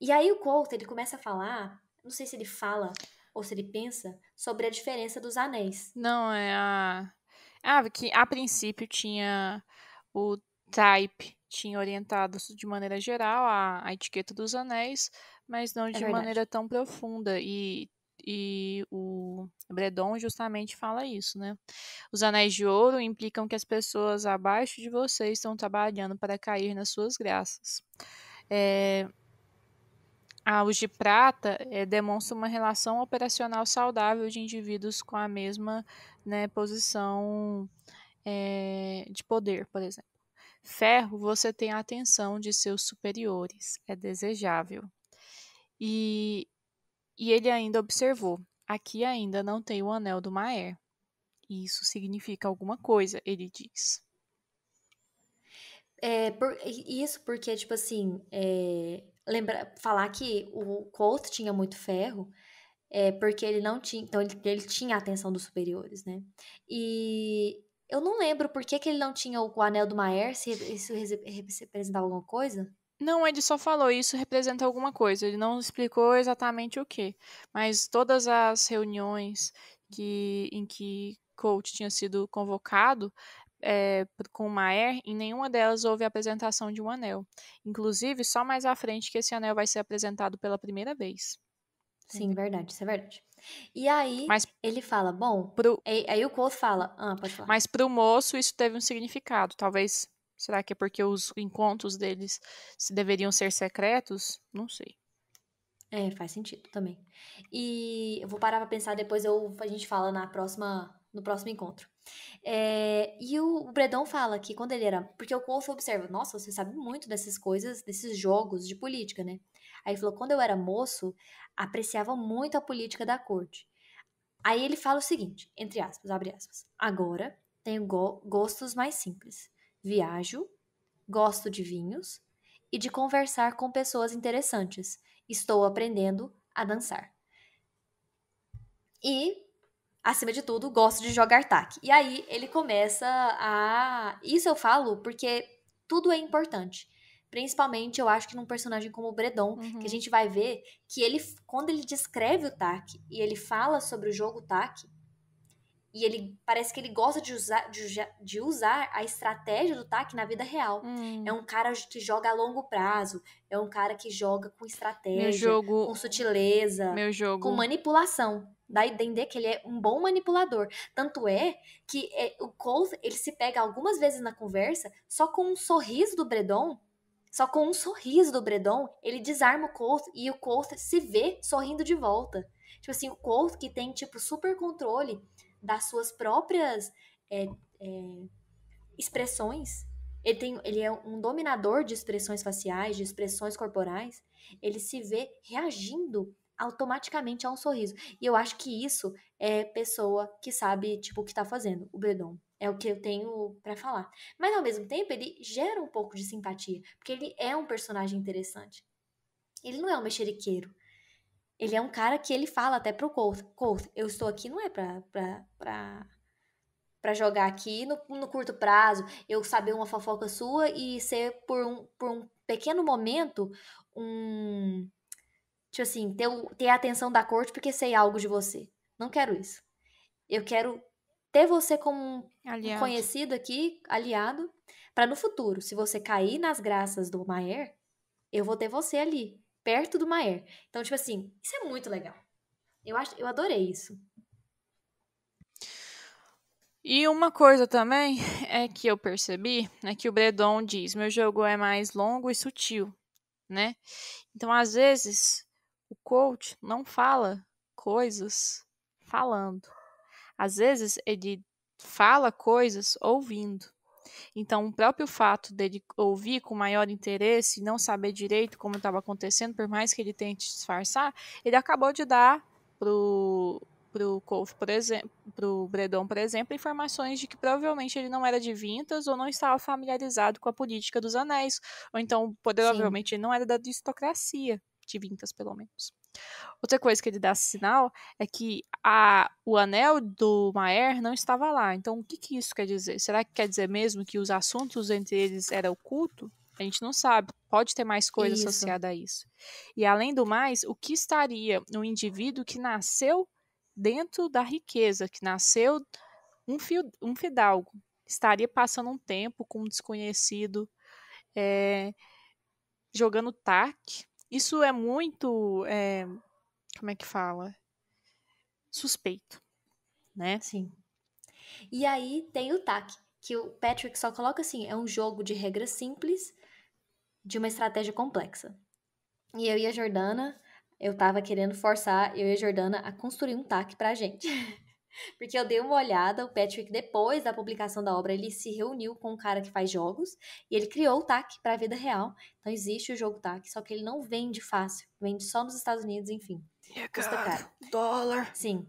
E aí o Couto, ele começa a falar, não sei se ele fala ou se ele pensa, sobre a diferença dos anéis. Não, é a... Ah, que a princípio tinha o type, tinha orientado de maneira geral a, a etiqueta dos anéis, mas não é de é maneira tão profunda. E e o Bredon justamente fala isso, né? Os anéis de ouro implicam que as pessoas abaixo de você estão trabalhando para cair nas suas graças. É, a Os de prata é, demonstra uma relação operacional saudável de indivíduos com a mesma né, posição é, de poder, por exemplo. Ferro, você tem a atenção de seus superiores, é desejável. E, e ele ainda observou: aqui ainda não tem o anel do Maer. Isso significa alguma coisa, ele diz. É, por, isso porque, tipo assim, é, lembrar, falar que o Colt tinha muito ferro, é, porque ele não tinha, então ele, ele tinha a atenção dos superiores, né? E eu não lembro por que, que ele não tinha o anel do Maer, se isso representava alguma coisa. Não, ele só falou isso representa alguma coisa. Ele não explicou exatamente o que. Mas todas as reuniões que, em que coach tinha sido convocado, é, com Maer, em nenhuma delas houve a apresentação de um anel. Inclusive, só mais à frente que esse anel vai ser apresentado pela primeira vez. Sim, verdade, isso é verdade. E aí mas, ele fala, bom, pro, aí, aí, o Quoth fala, ah, pode falar. Mas pro moço isso teve um significado, talvez, será que é porque os encontros deles se deveriam ser secretos? Não sei. É, faz sentido também. E eu vou parar pra pensar, depois eu, a gente fala na próxima, no próximo encontro. É, e o Bredon fala que quando ele era. Porque o Wolf observa, nossa, você sabe muito dessas coisas, desses jogos de política, né? Aí ele falou: quando eu era moço, apreciava muito a política da corte. Aí ele fala o seguinte, entre aspas, abre aspas. Agora tenho go gostos mais simples. Viajo, gosto de vinhos e de conversar com pessoas interessantes. Estou aprendendo a dançar. E acima de tudo, gosto de jogar TAC. E aí ele começa a. Isso eu falo porque tudo é importante. Principalmente, eu acho que num personagem como o Bredon, uhum. que a uhum. gente vai ver que ele, quando ele descreve o TAC e ele fala sobre o jogo TAC, e ele parece que ele gosta de usar, de, de usar a estratégia do TAC na vida real. É hum. um cara que joga a longo prazo, é um cara que joga com estratégia, jogo, com sutileza, com manipulação dá a entender que ele é um bom manipulador. Tanto é que é, o Cole, ele se pega algumas vezes na conversa só com um sorriso do Bredon, só com um sorriso do Bredon, ele desarma o Colt e o Colt se vê sorrindo de volta. Tipo assim, o Colt que tem, tipo, super controle das suas próprias é, é, expressões. Ele, tem, ele é um dominador de expressões faciais, de expressões corporais. Ele se vê reagindo automaticamente há um sorriso. E eu acho que isso é pessoa que sabe, tipo, o que tá fazendo, o Bredon. É o que eu tenho para falar. Mas ao mesmo tempo, ele gera um pouco de simpatia, porque ele é um personagem interessante. Ele não é um mexeriqueiro. Ele é um cara que ele fala até pro Colt, Colt, eu estou aqui não é pra, pra, pra, pra jogar aqui no, no curto prazo, eu saber uma fofoca sua e ser por um, por um pequeno momento um Tipo assim, ter, ter a atenção da corte porque sei algo de você. Não quero isso. Eu quero ter você como aliado. um conhecido aqui, aliado, para no futuro, se você cair nas graças do Maer, eu vou ter você ali, perto do Maer. Então, tipo assim, isso é muito legal. Eu acho, eu adorei isso. E uma coisa também é que eu percebi é que o Bredon diz: meu jogo é mais longo e sutil, né? Então, às vezes, o coach não fala coisas falando. Às vezes ele fala coisas ouvindo. Então, o próprio fato dele ouvir com maior interesse e não saber direito como estava acontecendo, por mais que ele tente disfarçar, ele acabou de dar pro pro Colf, por exemplo, pro Bredon, por exemplo, informações de que provavelmente ele não era de Vintas ou não estava familiarizado com a política dos anéis, ou então provavelmente ele não era da aristocracia de Vintas, pelo menos. Outra coisa que ele dá sinal é que a, o anel do Maer não estava lá. Então, o que, que isso quer dizer? Será que quer dizer mesmo que os assuntos entre eles era oculto? A gente não sabe. Pode ter mais coisa isso. associada a isso. E além do mais, o que estaria no indivíduo que nasceu dentro da riqueza, que nasceu um, fio, um fidalgo, estaria passando um tempo com um desconhecido, é, jogando taque isso é muito. É, como é que fala? Suspeito. Né? Sim. E aí tem o TAC, que o Patrick só coloca assim: é um jogo de regras simples, de uma estratégia complexa. E eu e a Jordana, eu tava querendo forçar eu e a Jordana a construir um TAC pra gente. <laughs> Porque eu dei uma olhada, o Patrick, depois da publicação da obra, ele se reuniu com um cara que faz jogos e ele criou o TAC para a vida real. Então existe o jogo TAC, só que ele não vende fácil, vende só nos Estados Unidos, enfim. É custa caro. Dólar. Sim.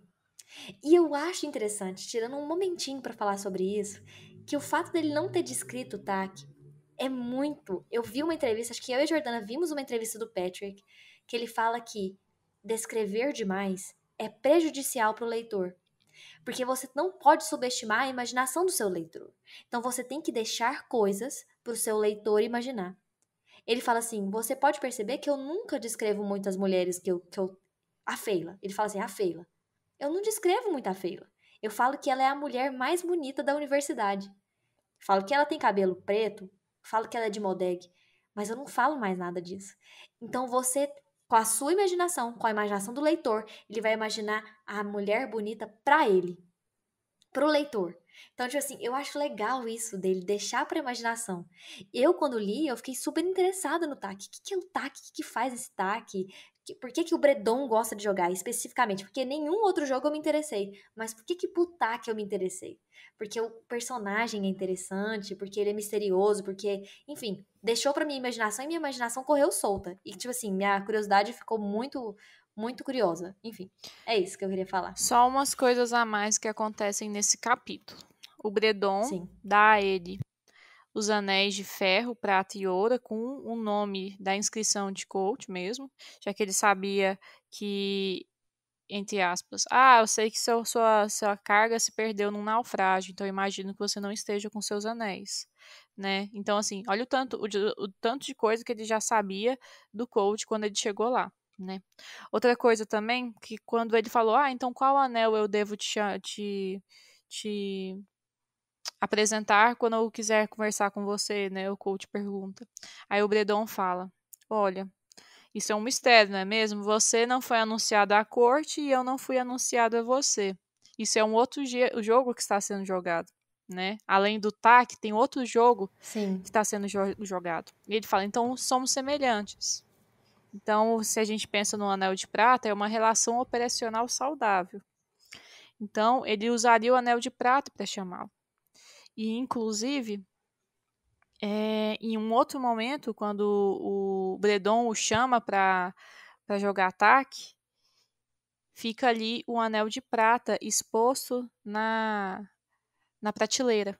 E eu acho interessante, tirando um momentinho para falar sobre isso, que o fato dele não ter descrito o TAC é muito. Eu vi uma entrevista, acho que eu e a Jordana vimos uma entrevista do Patrick, que ele fala que descrever demais é prejudicial para o leitor. Porque você não pode subestimar a imaginação do seu leitor. Então você tem que deixar coisas para o seu leitor imaginar. Ele fala assim: você pode perceber que eu nunca descrevo muitas mulheres que eu. Que eu a Feila. Ele fala assim: a Feila. Eu não descrevo muito a Feila. Eu falo que ela é a mulher mais bonita da universidade. Falo que ela tem cabelo preto. Falo que ela é de Modeg. Mas eu não falo mais nada disso. Então você com a sua imaginação, com a imaginação do leitor, ele vai imaginar a mulher bonita para ele, para o leitor. Então, tipo assim, eu acho legal isso dele deixar para imaginação. Eu, quando li, eu fiquei super interessada no TAC. O que, que é o TAC? O que, que faz esse TAC? por que, que o Bredon gosta de jogar especificamente? Porque nenhum outro jogo eu me interessei. Mas por que que Butak eu me interessei? Porque o personagem é interessante, porque ele é misterioso, porque, enfim, deixou pra minha imaginação e minha imaginação correu solta. E, tipo assim, minha curiosidade ficou muito, muito curiosa. Enfim, é isso que eu queria falar. Só umas coisas a mais que acontecem nesse capítulo. O Bredon Sim. dá a ele os anéis de ferro, prata e ouro com o nome da inscrição de Colt mesmo, já que ele sabia que entre aspas, ah, eu sei que seu, sua, sua carga se perdeu num naufrágio, então imagino que você não esteja com seus anéis, né? Então, assim, olha o tanto, o, o tanto de coisa que ele já sabia do Colt quando ele chegou lá. Né? Outra coisa também, que quando ele falou, ah, então qual anel eu devo te, te, te apresentar quando eu quiser conversar com você, né? O coach pergunta. Aí o Bredon fala: Olha, isso é um mistério, não é mesmo? Você não foi anunciado à corte e eu não fui anunciado a você. Isso é um outro jogo que está sendo jogado, né? Além do TAC, tem outro jogo Sim. que está sendo jo jogado. E ele fala: Então somos semelhantes. Então, se a gente pensa no anel de prata, é uma relação operacional saudável. Então, ele usaria o anel de prata para chamá-lo. E, inclusive, é, em um outro momento, quando o Bredon o chama para jogar ataque, fica ali o anel de prata exposto na, na prateleira.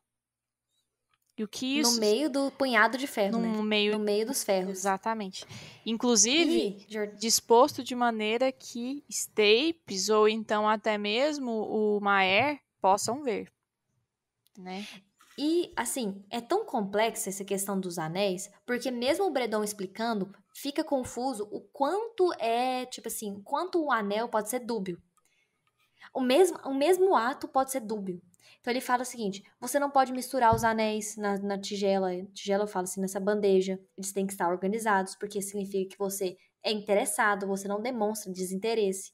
E o que isso... No meio do punhado de ferro, no né? Meio... No meio dos ferros. Exatamente. Inclusive, e... disposto de maneira que Stapes ou então até mesmo o Maer possam ver. Né? E, assim, é tão complexa essa questão dos anéis, porque mesmo o Bredon explicando, fica confuso o quanto é, tipo assim, quanto o anel pode ser dúbio. O mesmo, o mesmo ato pode ser dúbio. Então ele fala o seguinte: você não pode misturar os anéis na, na tigela. Tigela eu falo assim, nessa bandeja. Eles têm que estar organizados, porque significa que você é interessado, você não demonstra desinteresse.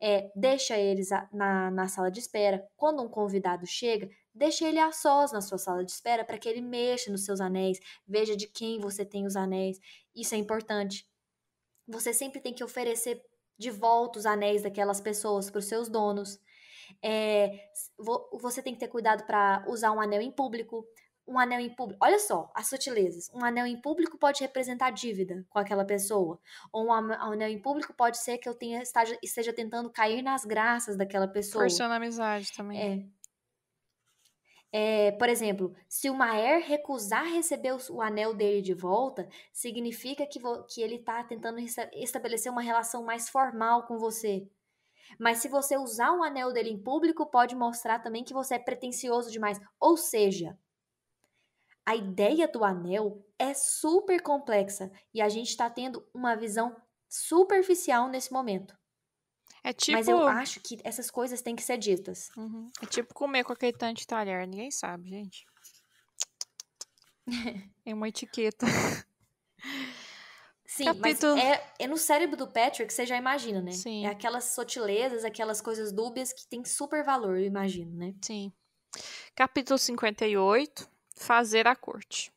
É, deixa eles na, na sala de espera. Quando um convidado chega, Deixe ele a sós na sua sala de espera para que ele mexa nos seus anéis, veja de quem você tem os anéis. Isso é importante. Você sempre tem que oferecer de volta os anéis daquelas pessoas para os seus donos. É, você tem que ter cuidado para usar um anel em público. Um anel em público, olha só as sutilezas. Um anel em público pode representar dívida com aquela pessoa, ou um anel em público pode ser que eu tenha esteja, esteja tentando cair nas graças daquela pessoa. Forçando amizade também. É. É, por exemplo, se o Maer recusar receber o anel dele de volta, significa que, que ele está tentando estabelecer uma relação mais formal com você. Mas se você usar o anel dele em público, pode mostrar também que você é pretensioso demais. Ou seja, a ideia do anel é super complexa e a gente está tendo uma visão superficial nesse momento. É tipo... Mas eu tipo acho que essas coisas têm que ser ditas. Uhum. É tipo comer com aquele tanto de talher, ninguém sabe, gente. é <laughs> uma etiqueta. Sim, Capítulo... mas é, é, no cérebro do Patrick, você já imagina, né? Sim. É aquelas sutilezas, aquelas coisas dúbias que tem super valor, eu imagino, né? Sim. Capítulo 58, fazer a corte.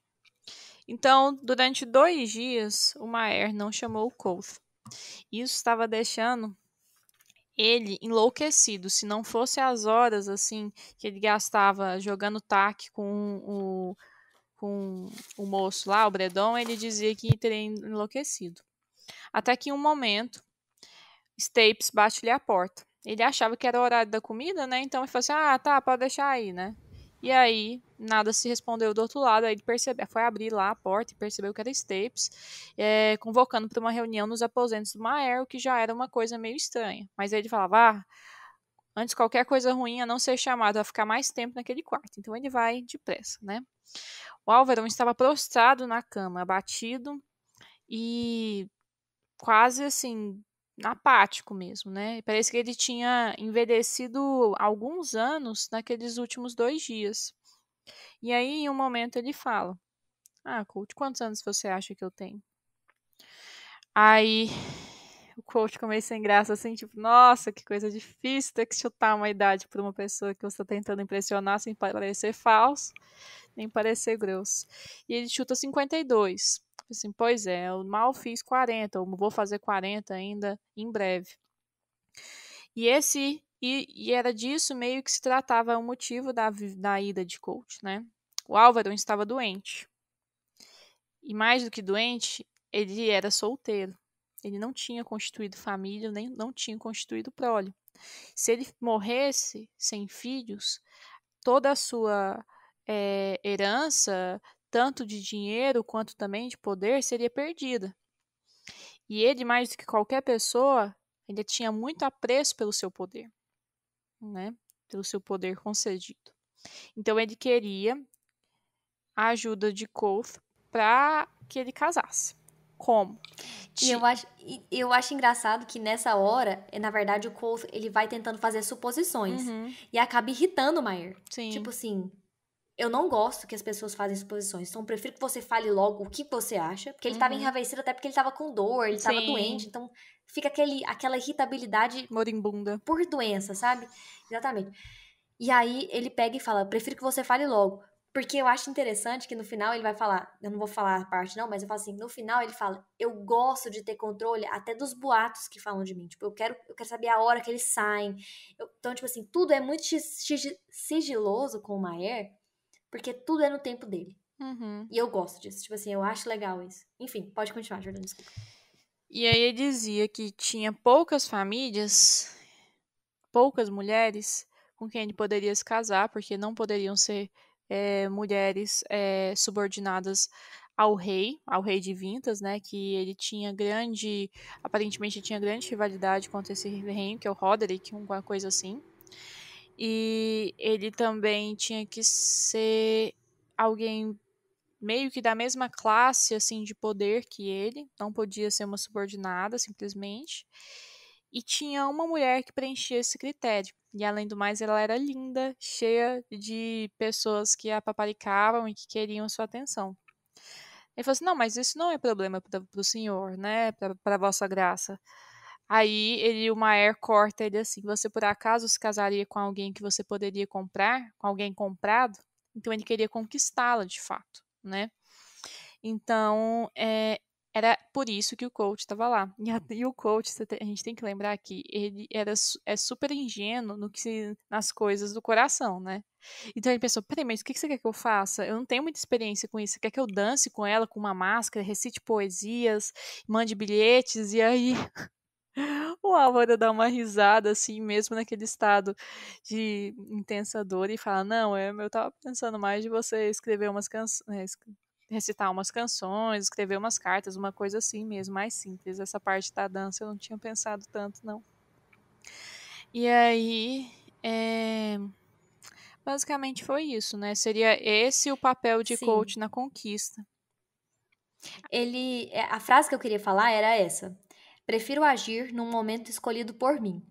Então, durante dois dias, o Maer não chamou o Colt. Isso estava deixando ele enlouquecido, se não fosse as horas assim que ele gastava jogando tac com o com o moço lá, o Bredon, ele dizia que teria enlouquecido. Até que em um momento, Stapes bate-lhe a porta. Ele achava que era o horário da comida, né? Então ele falou assim: "Ah, tá, pode deixar aí, né?" E aí, nada se respondeu do outro lado. Aí ele percebe, foi abrir lá a porta e percebeu que era Stapes, é, convocando para uma reunião nos aposentos do Maer, o que já era uma coisa meio estranha. Mas aí ele falava, ah, antes qualquer coisa ruim a não ser chamado a ficar mais tempo naquele quarto. Então ele vai depressa, né? O Álvaro estava prostrado na cama, abatido e quase assim apático mesmo, né? Parece que ele tinha envelhecido alguns anos naqueles últimos dois dias. E aí, em um momento, ele fala: Ah, Coach, quantos anos você acha que eu tenho? Aí o coach começa meio sem graça, assim, tipo, nossa, que coisa difícil ter que chutar uma idade para uma pessoa que você está tentando impressionar sem parecer falso, nem parecer grosso. E ele chuta 52 assim, pois é, eu mal fiz 40, eu vou fazer 40 ainda em breve. E esse e, e era disso meio que se tratava o motivo da, da ida de coach, né? O Álvaro estava doente. E mais do que doente, ele era solteiro. Ele não tinha constituído família, nem não tinha constituído prole. Se ele morresse sem filhos, toda a sua é, herança, tanto de dinheiro quanto também de poder, seria perdida. E ele, mais do que qualquer pessoa, ainda tinha muito apreço pelo seu poder, né? Pelo seu poder concedido. Então ele queria a ajuda de Koth para que ele casasse. Como? E eu acho, eu acho engraçado que nessa hora, na verdade, o Koth ele vai tentando fazer suposições uhum. e acaba irritando o Maier. Sim. Tipo assim, eu não gosto que as pessoas fazem suposições. Então, prefiro que você fale logo o que você acha. Porque ele estava uhum. enraivecido até porque ele estava com dor, ele estava doente. Então, fica aquele, aquela irritabilidade. Morimbunda. Por doença, sabe? Exatamente. E aí, ele pega e fala: prefiro que você fale logo. Porque eu acho interessante que no final ele vai falar, eu não vou falar a parte não, mas eu falo assim, no final ele fala, eu gosto de ter controle até dos boatos que falam de mim. Tipo, eu quero, eu quero saber a hora que eles saem. Eu, então, tipo assim, tudo é muito sigiloso com o Maier. Porque tudo é no tempo dele. Uhum. E eu gosto disso. Tipo assim, eu acho legal isso. Enfim, pode continuar, Jordan, desculpa. E aí ele dizia que tinha poucas famílias, poucas mulheres com quem ele poderia se casar, porque não poderiam ser é, mulheres é, subordinadas ao rei, ao rei de Vintas, né? Que ele tinha grande, aparentemente tinha grande rivalidade contra esse rei que é o Roderick, uma coisa assim. E ele também tinha que ser alguém meio que da mesma classe assim de poder que ele, não podia ser uma subordinada simplesmente. E tinha uma mulher que preenchia esse critério. E além do mais, ela era linda, cheia de pessoas que a paparicavam e que queriam sua atenção. Ele falou assim: não, mas isso não é problema para o senhor, né? Para vossa graça. Aí ele, o Maer corta ele assim: Você por acaso se casaria com alguém que você poderia comprar? Com alguém comprado? Então ele queria conquistá-la de fato, né? Então é, era por isso que o coach estava lá. E, a, e, o coach, a gente tem que lembrar aqui, ele era, é super ingênuo no que se, nas coisas do coração, né? Então ele pensou: peraí, mas o que você quer que eu faça? Eu não tenho muita experiência com isso. Você quer que eu dance com ela com uma máscara, recite poesias, mande bilhetes? E aí o Álvaro dá uma risada, assim, mesmo naquele estado de intensa dor, e fala: Não, eu, é, eu tava pensando mais de você escrever umas canções, eh, recitar umas canções, escrever umas cartas, uma coisa assim mesmo, mais simples. Essa parte da dança eu não tinha pensado tanto, não. E aí. É... Basicamente foi isso, né? Seria esse o papel de Sim. coach na conquista. Ele, eh, a frase que eu queria falar era essa. Prefiro agir num momento escolhido por mim.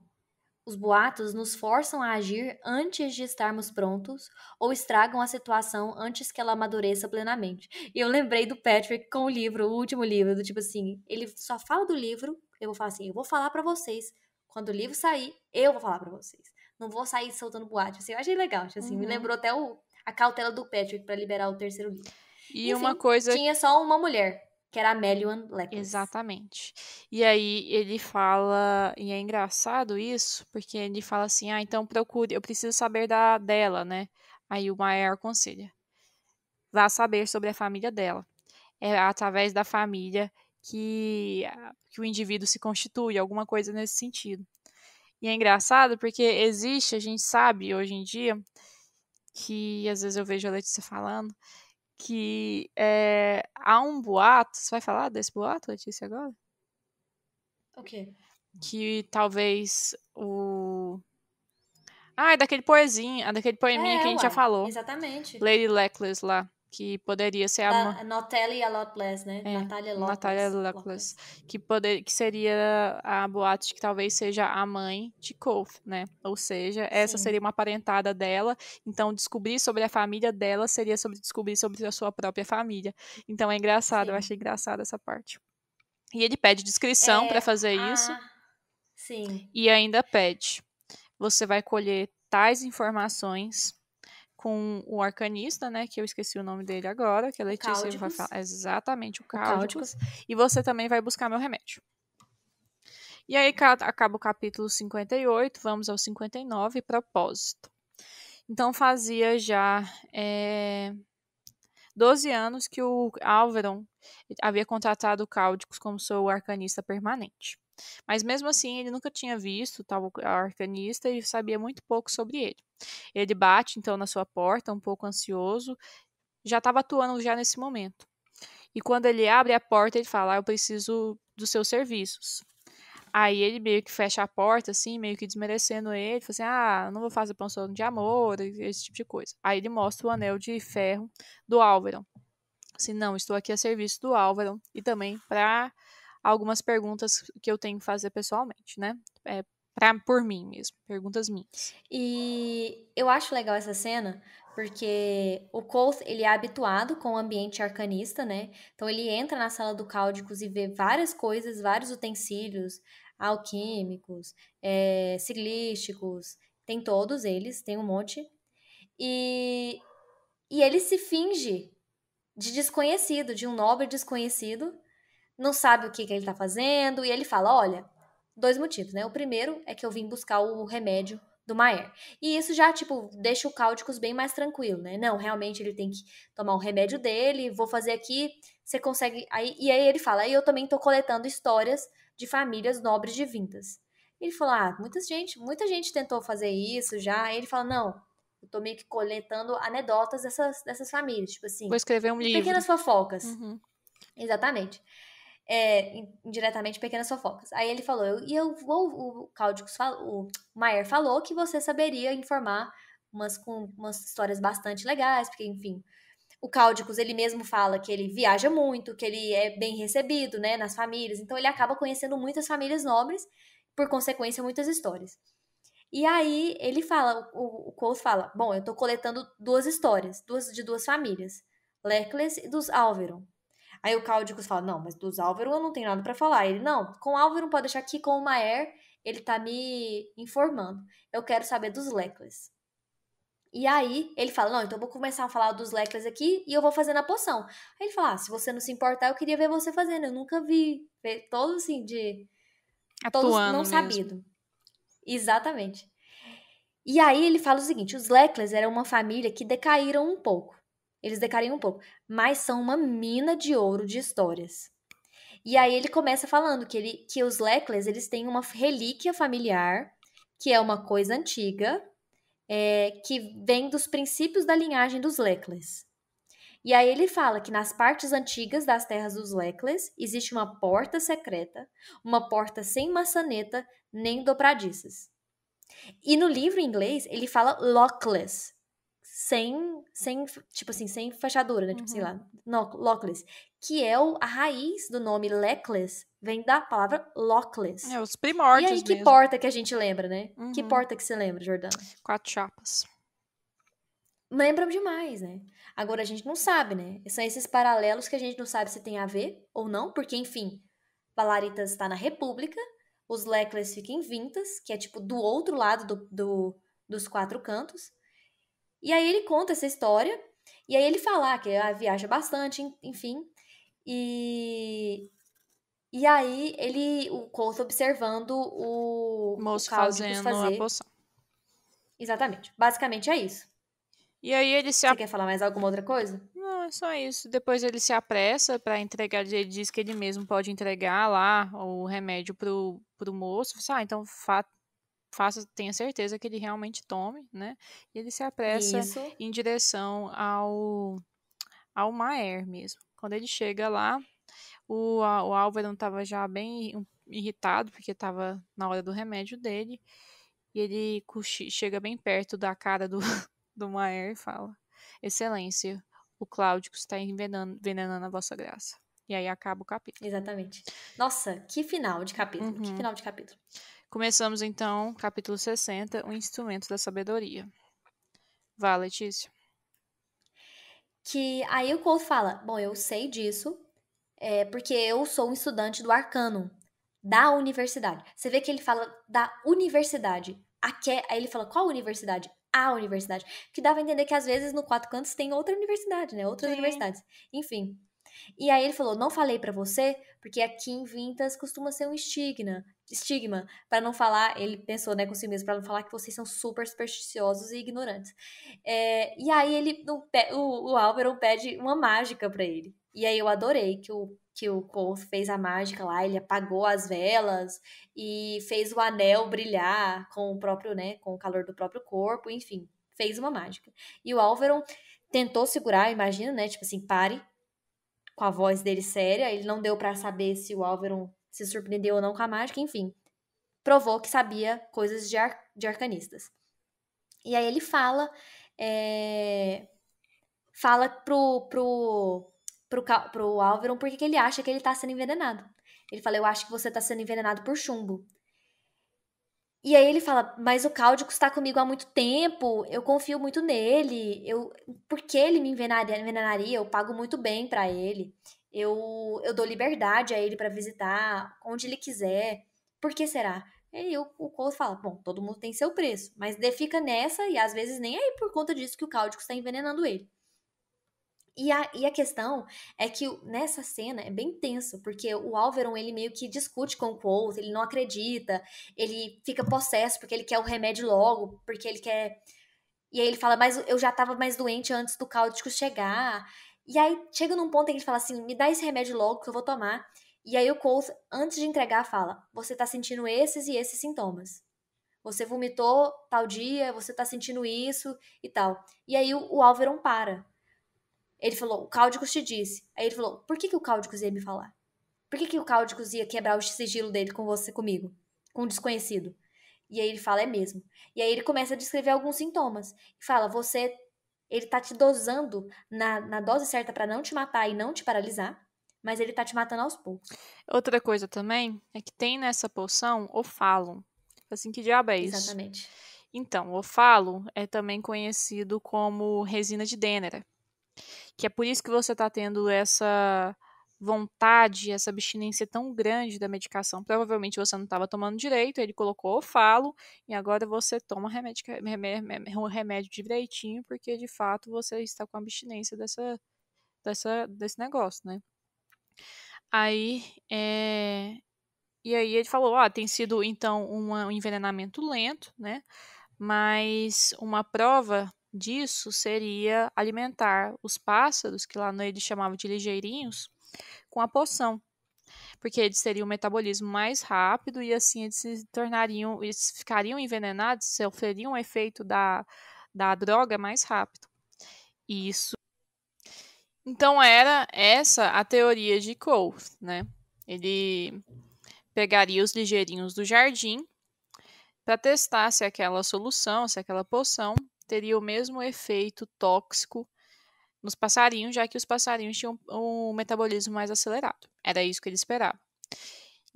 Os boatos nos forçam a agir antes de estarmos prontos ou estragam a situação antes que ela amadureça plenamente. E eu lembrei do Patrick com o livro, o último livro, do tipo assim, ele só fala do livro, eu vou falar assim, eu vou falar para vocês quando o livro sair, eu vou falar para vocês. Não vou sair soltando boate, assim, eu achei legal, tipo assim, uhum. me lembrou até o, a cautela do Patrick para liberar o terceiro livro. E Enfim, uma coisa tinha só uma mulher que era Melian Lepus. Exatamente. E aí ele fala, e é engraçado isso, porque ele fala assim: "Ah, então procure, eu preciso saber da dela, né?" Aí o Maior aconselha: "Vá saber sobre a família dela. É através da família que que o indivíduo se constitui, alguma coisa nesse sentido." E é engraçado porque existe, a gente sabe hoje em dia que às vezes eu vejo a Letícia falando que é, há um boato. Você vai falar desse boato, Letícia, agora? Ok. Que talvez o. Ah, é daquele poezinho, é daquele poeminha é, que a gente já é, falou. Exatamente. Lady Leclerc lá que poderia ser a... a Natalia Lotless, né? É, Natália Lotless. Natália Lotless, que, assim. poder, que seria a boato de que talvez seja a mãe de Koth, né? Ou seja, essa Sim. seria uma parentada dela, então descobrir sobre a família dela seria sobre descobrir sobre a sua própria família. Então é engraçado, Sim. eu achei engraçado essa parte. E ele pede descrição é, para fazer a... Ah, isso. Sim. E ainda pede: você vai colher tais informações com o arcanista, né? Que eu esqueci o nome dele agora, que a Letícia vai falar. Exatamente, o Cáudicos. E você também vai buscar meu remédio. E aí acaba o capítulo 58, vamos ao 59, propósito. Então fazia já é, 12 anos que o Álvaro havia contratado o Cáudicos como seu arcanista permanente. Mas mesmo assim, ele nunca tinha visto tal arcanista e sabia muito pouco sobre ele. Ele bate então na sua porta, um pouco ansioso, já estava atuando já nesse momento. E quando ele abre a porta, ele fala: ah, "Eu preciso dos seus serviços". Aí ele meio que fecha a porta, assim, meio que desmerecendo ele, fala assim: ah, não vou fazer pensão de amor, esse tipo de coisa. Aí ele mostra o anel de ferro do Álvaro. Assim, não, estou aqui a serviço do Álvaro e também para algumas perguntas que eu tenho que fazer pessoalmente, né? É, pra, por mim mesmo, perguntas minhas. E eu acho legal essa cena porque o Koth, ele é habituado com o ambiente arcanista, né? Então ele entra na sala do Cáudicos e vê várias coisas, vários utensílios alquímicos, é, siglísticos, tem todos eles, tem um monte. E, e ele se finge de desconhecido, de um nobre desconhecido, não sabe o que, que ele está fazendo, e ele fala: olha, dois motivos, né? O primeiro é que eu vim buscar o remédio do Maer. E isso já, tipo, deixa o Cáuticos bem mais tranquilo, né? Não, realmente ele tem que tomar o remédio dele, vou fazer aqui, você consegue. Aí, e aí ele fala: e eu também tô coletando histórias de famílias nobres de Ele falou: ah, muita gente, muita gente tentou fazer isso já. Aí ele fala: não, eu tô meio que coletando anedotas dessas, dessas famílias, tipo assim. Vou escrever um livro. Pequenas fofocas. Uhum. Exatamente é, indiretamente pequenas fofocas. Aí ele falou, e eu vou, o Cáudicos falou, o Maier falou que você saberia informar umas com umas histórias bastante legais, porque enfim, o Cáudicos ele mesmo fala que ele viaja muito, que ele é bem recebido, né, nas famílias. Então ele acaba conhecendo muitas famílias nobres, por consequência muitas histórias. E aí ele fala, o, o fala, bom, eu tô coletando duas histórias, duas de duas famílias, Leclerc e dos Alveron. Aí o Cáudicos fala: Não, mas dos Álvaro eu não tenho nada para falar. Ele: Não, com Álvaro pode deixar aqui, com o Maer ele tá me informando. Eu quero saber dos Leclerc. E aí ele fala: Não, então eu vou começar a falar dos Leclerc aqui e eu vou fazer na poção. Aí ele fala: ah, Se você não se importar, eu queria ver você fazendo. Eu nunca vi. todo assim de. Atuando não mesmo. sabido. Exatamente. E aí ele fala o seguinte: os Leclerc eram uma família que decaíram um pouco. Eles decariam um pouco, mas são uma mina de ouro de histórias. E aí ele começa falando que, ele, que os Leclerc eles têm uma relíquia familiar, que é uma coisa antiga, é, que vem dos princípios da linhagem dos Leclerc. E aí ele fala que nas partes antigas das terras dos Leclerc existe uma porta secreta, uma porta sem maçaneta nem dobradiças. E no livro em inglês ele fala Lockless, sem, sem, tipo assim, sem fechadura, né? Tipo, uhum. sei lá, no, lockless. Que é o, a raiz do nome lockless, vem da palavra lockless. É, os primórdios E aí, que mesmo. porta que a gente lembra, né? Uhum. Que porta que você lembra, Jordana? Quatro chapas. Lembram demais, né? Agora, a gente não sabe, né? São esses paralelos que a gente não sabe se tem a ver ou não, porque, enfim, Valaritas está na República, os Leclers ficam em Vintas, que é, tipo, do outro lado do, do dos quatro cantos, e aí ele conta essa história, e aí ele fala que ah, viaja bastante, enfim. E e aí ele, o Couto observando o moço o fazendo fazer. a poção. Exatamente. Basicamente é isso. E aí ele se Você ap... quer falar mais alguma outra coisa? Não, é só isso. Depois ele se apressa para entregar, ele diz que ele mesmo pode entregar lá o remédio pro, pro moço. Assim, ah, então fa faça, tenha certeza que ele realmente tome, né? E ele se apressa Isso. em direção ao, ao Maer mesmo. Quando ele chega lá, o, o Álvaro estava já bem irritado, porque estava na hora do remédio dele. E ele chega bem perto da cara do, <laughs> do Maer e fala: Excelência, o Cláudio está envenenando, envenenando a vossa graça. E aí acaba o capítulo. Exatamente. Nossa, que final de capítulo. Uhum. Que final de capítulo. Começamos então, capítulo 60, o instrumento da sabedoria. Vá, Letícia. Que aí o Couto fala: Bom, eu sei disso, é, porque eu sou um estudante do arcano, da universidade. Você vê que ele fala da universidade. A que, aí ele fala: Qual universidade? A universidade. Que dava a entender que às vezes no Quatro Cantos tem outra universidade, né? Outras Sim. universidades. Enfim. E aí ele falou: não falei para você, porque aqui em Vintas costuma ser um estigma. Estigma, para não falar, ele pensou, né, consigo mesmo, para não falar que vocês são super supersticiosos e ignorantes. É, e aí ele, o, o Álvaro pede uma mágica para ele. E aí eu adorei que o que o fez a mágica lá, ele apagou as velas e fez o anel brilhar com o próprio, né, com o calor do próprio corpo, enfim, fez uma mágica. E o Álvaro tentou segurar, imagina, né, tipo assim, pare, com a voz dele séria. Ele não deu para saber se o Álvaro se surpreendeu ou não com a mágica, enfim. Provou que sabia coisas de, ar, de arcanistas. E aí ele fala. É, fala pro, pro, pro, pro Álvaro porque ele acha que ele tá sendo envenenado. Ele fala: Eu acho que você tá sendo envenenado por chumbo. E aí ele fala, mas o Cáudico está comigo há muito tempo, eu confio muito nele, eu, por que ele me envenenaria, envenenaria? Eu pago muito bem para ele, eu, eu dou liberdade a ele para visitar onde ele quiser, por que será? E aí o, o Couto fala, bom, todo mundo tem seu preço, mas fica nessa e às vezes nem é por conta disso que o Cáudico está envenenando ele. E a, e a questão é que nessa cena é bem tenso, porque o Alveron ele meio que discute com o Quoth, ele não acredita, ele fica possesso porque ele quer o remédio logo, porque ele quer. E aí ele fala, mas eu já tava mais doente antes do cáudico chegar. E aí chega num ponto em que ele fala assim: me dá esse remédio logo que eu vou tomar. E aí o Colt, antes de entregar, fala: você tá sentindo esses e esses sintomas. Você vomitou tal dia, você tá sentindo isso e tal. E aí o, o Alveron para. Ele falou, o Cáudicos te disse. Aí ele falou, por que, que o Cáudicos ia me falar? Por que, que o Cáudicos ia quebrar o sigilo dele com você comigo? Com um desconhecido? E aí ele fala, é mesmo. E aí ele começa a descrever alguns sintomas. E fala, você. Ele tá te dosando na, na dose certa para não te matar e não te paralisar, mas ele tá te matando aos poucos. Outra coisa também é que tem nessa poção o falo. Assim, que diabo é isso? Exatamente. Então, o falo é também conhecido como resina de Dênera que é por isso que você está tendo essa vontade, essa abstinência tão grande da medicação. Provavelmente você não estava tomando direito, ele colocou o falo, e agora você toma o remédio, remédio direitinho, porque de fato você está com abstinência dessa, dessa, desse negócio, né? Aí, é... E aí ele falou, ah, tem sido então um envenenamento lento, né? Mas uma prova disso seria alimentar os pássaros, que lá no ele chamava de ligeirinhos, com a poção. Porque eles teriam um metabolismo mais rápido e assim eles se tornariam, eles ficariam envenenados, sofreriam o um efeito da, da droga mais rápido. isso. Então era essa a teoria de Cole, né? Ele pegaria os ligeirinhos do jardim para testar se aquela solução, se aquela poção teria o mesmo efeito tóxico nos passarinhos, já que os passarinhos tinham um metabolismo mais acelerado. Era isso que ele esperava.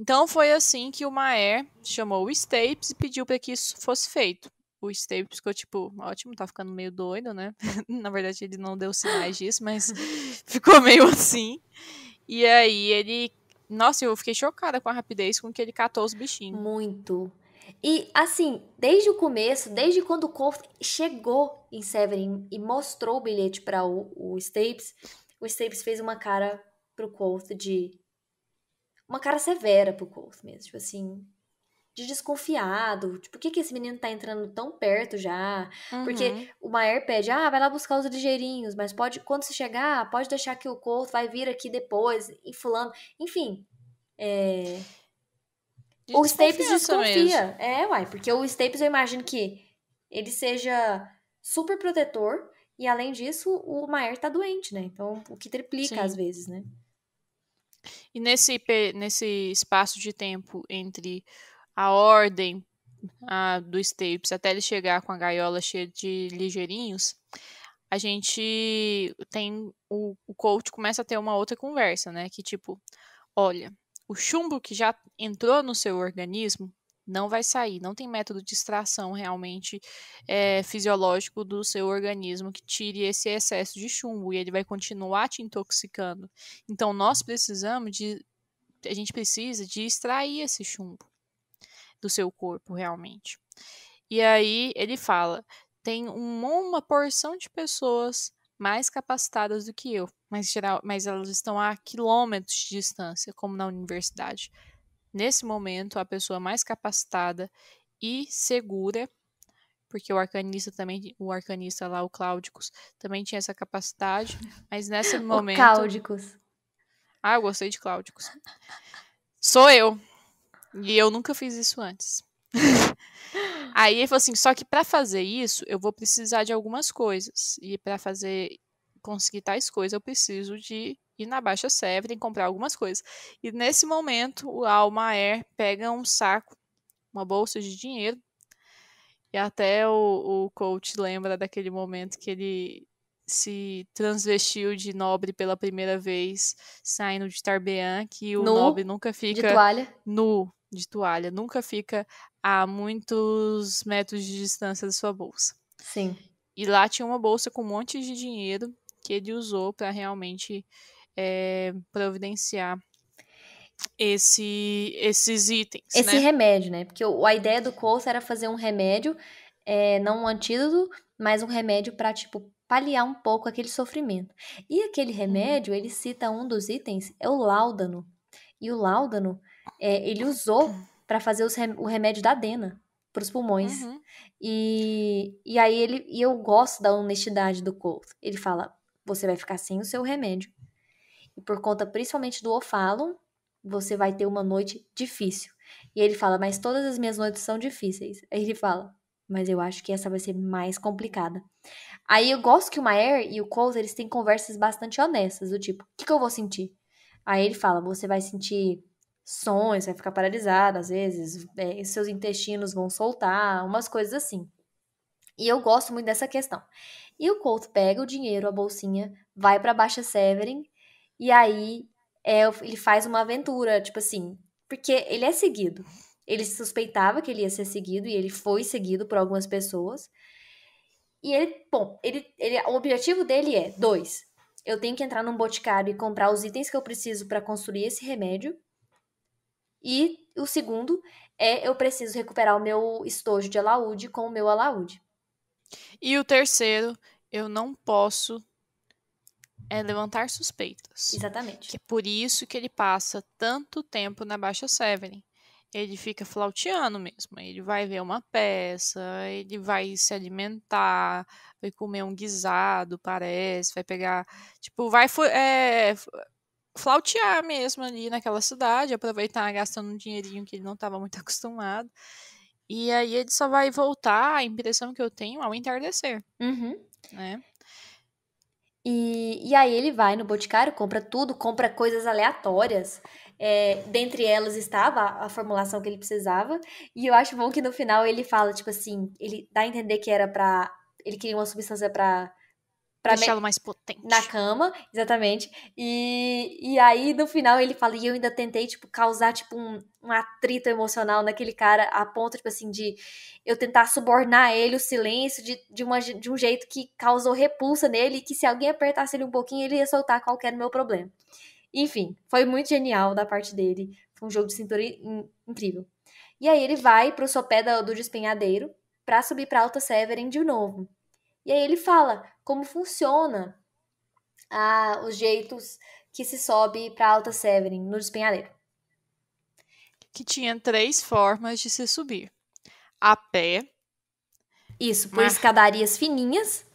Então foi assim que o Maer chamou o Stapes e pediu para que isso fosse feito. O Stapes ficou tipo, ótimo, tá ficando meio doido, né? <laughs> Na verdade ele não deu sinais disso, mas <laughs> ficou meio assim. E aí ele, nossa, eu fiquei chocada com a rapidez com que ele catou os bichinhos. Muito. E assim, desde o começo, desde quando o Colton chegou em Severin e mostrou o bilhete para o, o Stapes, o Stapes fez uma cara pro Colton de uma cara severa pro Colton mesmo, tipo assim, de desconfiado, tipo, por que que esse menino tá entrando tão perto já? Uhum. Porque o Maier pede: "Ah, vai lá buscar os ligeirinhos, mas pode quando você chegar, pode deixar que o Colton vai vir aqui depois", e fulano, enfim, é... O Staples desconfia. Mesmo. É, uai, porque o Staples eu imagino que ele seja super protetor e além disso o Maier tá doente, né? Então o que triplica Sim. às vezes, né? E nesse, nesse espaço de tempo entre a ordem a, do Staples até ele chegar com a gaiola cheia de ligeirinhos, a gente tem o, o coach começa a ter uma outra conversa, né? Que tipo, olha, o chumbo que já entrou no seu organismo não vai sair, não tem método de extração realmente é, fisiológico do seu organismo que tire esse excesso de chumbo e ele vai continuar te intoxicando. Então nós precisamos de a gente precisa de extrair esse chumbo do seu corpo realmente. E aí ele fala, tem uma porção de pessoas mais capacitadas do que eu, mas, geral, mas elas estão a quilômetros de distância, como na universidade. Nesse momento, a pessoa mais capacitada e segura, porque o arcanista também, o arcanista lá, o Cláudicos, também tinha essa capacidade, mas nesse <laughs> momento. Cláudicos. Ah, eu gostei de Cláudicos. Sou eu. E eu nunca fiz isso antes. <laughs> Aí ele falou assim: só que para fazer isso, eu vou precisar de algumas coisas. E para fazer conseguir tais coisas, eu preciso de ir na Baixa severa e comprar algumas coisas. E nesse momento, o Almaer pega um saco, uma bolsa de dinheiro. E até o, o coach lembra daquele momento que ele se transvestiu de nobre pela primeira vez, saindo de Tarbean, que o nu, nobre nunca fica nu, de toalha nunca fica a muitos metros de distância da sua bolsa. Sim. E lá tinha uma bolsa com um monte de dinheiro que ele usou para realmente é, providenciar esse, esses itens. Esse né? remédio, né? Porque a ideia do Coulson era fazer um remédio, é, não um antídoto, mas um remédio para, tipo, paliar um pouco aquele sofrimento. E aquele uhum. remédio, ele cita um dos itens, é o láudano. E o láudano é, ele usou para fazer os, o remédio da Adena para os pulmões. Uhum. E, e aí ele e eu gosto da honestidade do Colt. Ele fala: você vai ficar sem o seu remédio. E por conta principalmente do ofalo, você vai ter uma noite difícil. E ele fala: mas todas as minhas noites são difíceis. Aí ele fala: mas eu acho que essa vai ser mais complicada. Aí eu gosto que o Maer e o Colt eles têm conversas bastante honestas do tipo: o que, que eu vou sentir? Aí ele fala: você vai sentir sonhos vai ficar paralisada às vezes, é, seus intestinos vão soltar, umas coisas assim. E eu gosto muito dessa questão. E o Couto pega o dinheiro, a bolsinha, vai para Baixa Severin e aí é, ele faz uma aventura, tipo assim, porque ele é seguido. Ele suspeitava que ele ia ser seguido e ele foi seguido por algumas pessoas. E ele, bom, ele, ele, o objetivo dele é: dois, eu tenho que entrar num boticário e comprar os itens que eu preciso para construir esse remédio. E o segundo é eu preciso recuperar o meu estojo de alaúde com o meu alaúde. E o terceiro, eu não posso é levantar suspeitas. Exatamente. Que é por isso que ele passa tanto tempo na Baixa Severin. Ele fica flauteando mesmo. Ele vai ver uma peça, ele vai se alimentar, vai comer um guisado, parece, vai pegar. Tipo, vai é, flautear mesmo ali naquela cidade, aproveitar gastando um dinheirinho que ele não estava muito <laughs> acostumado. E aí ele só vai voltar, a impressão que eu tenho, ao entardecer. Uhum. Né? E, e aí ele vai no Boticário, compra tudo, compra coisas aleatórias. É, dentre elas estava a, a formulação que ele precisava. E eu acho bom que no final ele fala, tipo assim, ele dá a entender que era para ele queria uma substância para Pra deixá-lo mais potente. Na cama, exatamente. E, e aí, no final, ele fala, e eu ainda tentei, tipo, causar, tipo, um, um atrito emocional naquele cara, a ponto, tipo assim, de eu tentar subornar ele, o silêncio, de, de, uma, de um jeito que causou repulsa nele, que se alguém apertasse ele um pouquinho, ele ia soltar qualquer meu problema. Enfim, foi muito genial da parte dele. Foi um jogo de cintura in, incrível. E aí ele vai pro sopé do, do despenhadeiro para subir pra Alta Severin de novo. E aí ele fala como funciona ah, os jeitos que se sobe para Alta Severin, no despenhadeiro. Que tinha três formas de se subir: a pé. Isso, por mar... escadarias fininhas.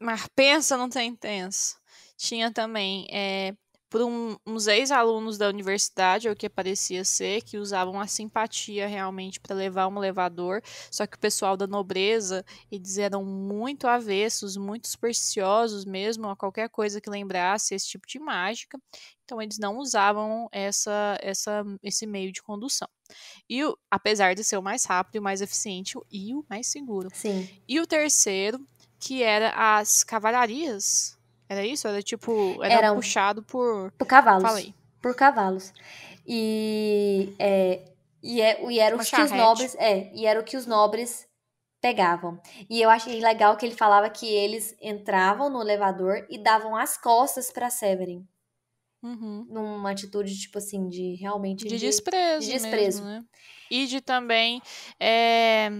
Mas pensa, não tem intenso. Tinha também é, por um, uns ex-alunos da universidade, ou que parecia ser, que usavam a simpatia realmente para levar um elevador, só que o pessoal da nobreza, eles eram muito avessos, muito supersticiosos mesmo, a qualquer coisa que lembrasse esse tipo de mágica, então eles não usavam essa, essa, esse meio de condução. E o, apesar de ser o mais rápido, o mais eficiente e o mais seguro. Sim. E o terceiro, que era as cavalarias, era isso? Era tipo. Era Eram puxado por. Por cavalos. Falei. Por cavalos. E. É, e, é, e era tipo o que os nobres. É, e era o que os nobres pegavam. E eu achei legal que ele falava que eles entravam no elevador e davam as costas para Severin. Uhum. Numa atitude, tipo assim, de realmente. De, de desprezo. De desprezo. Mesmo, né? E de também. É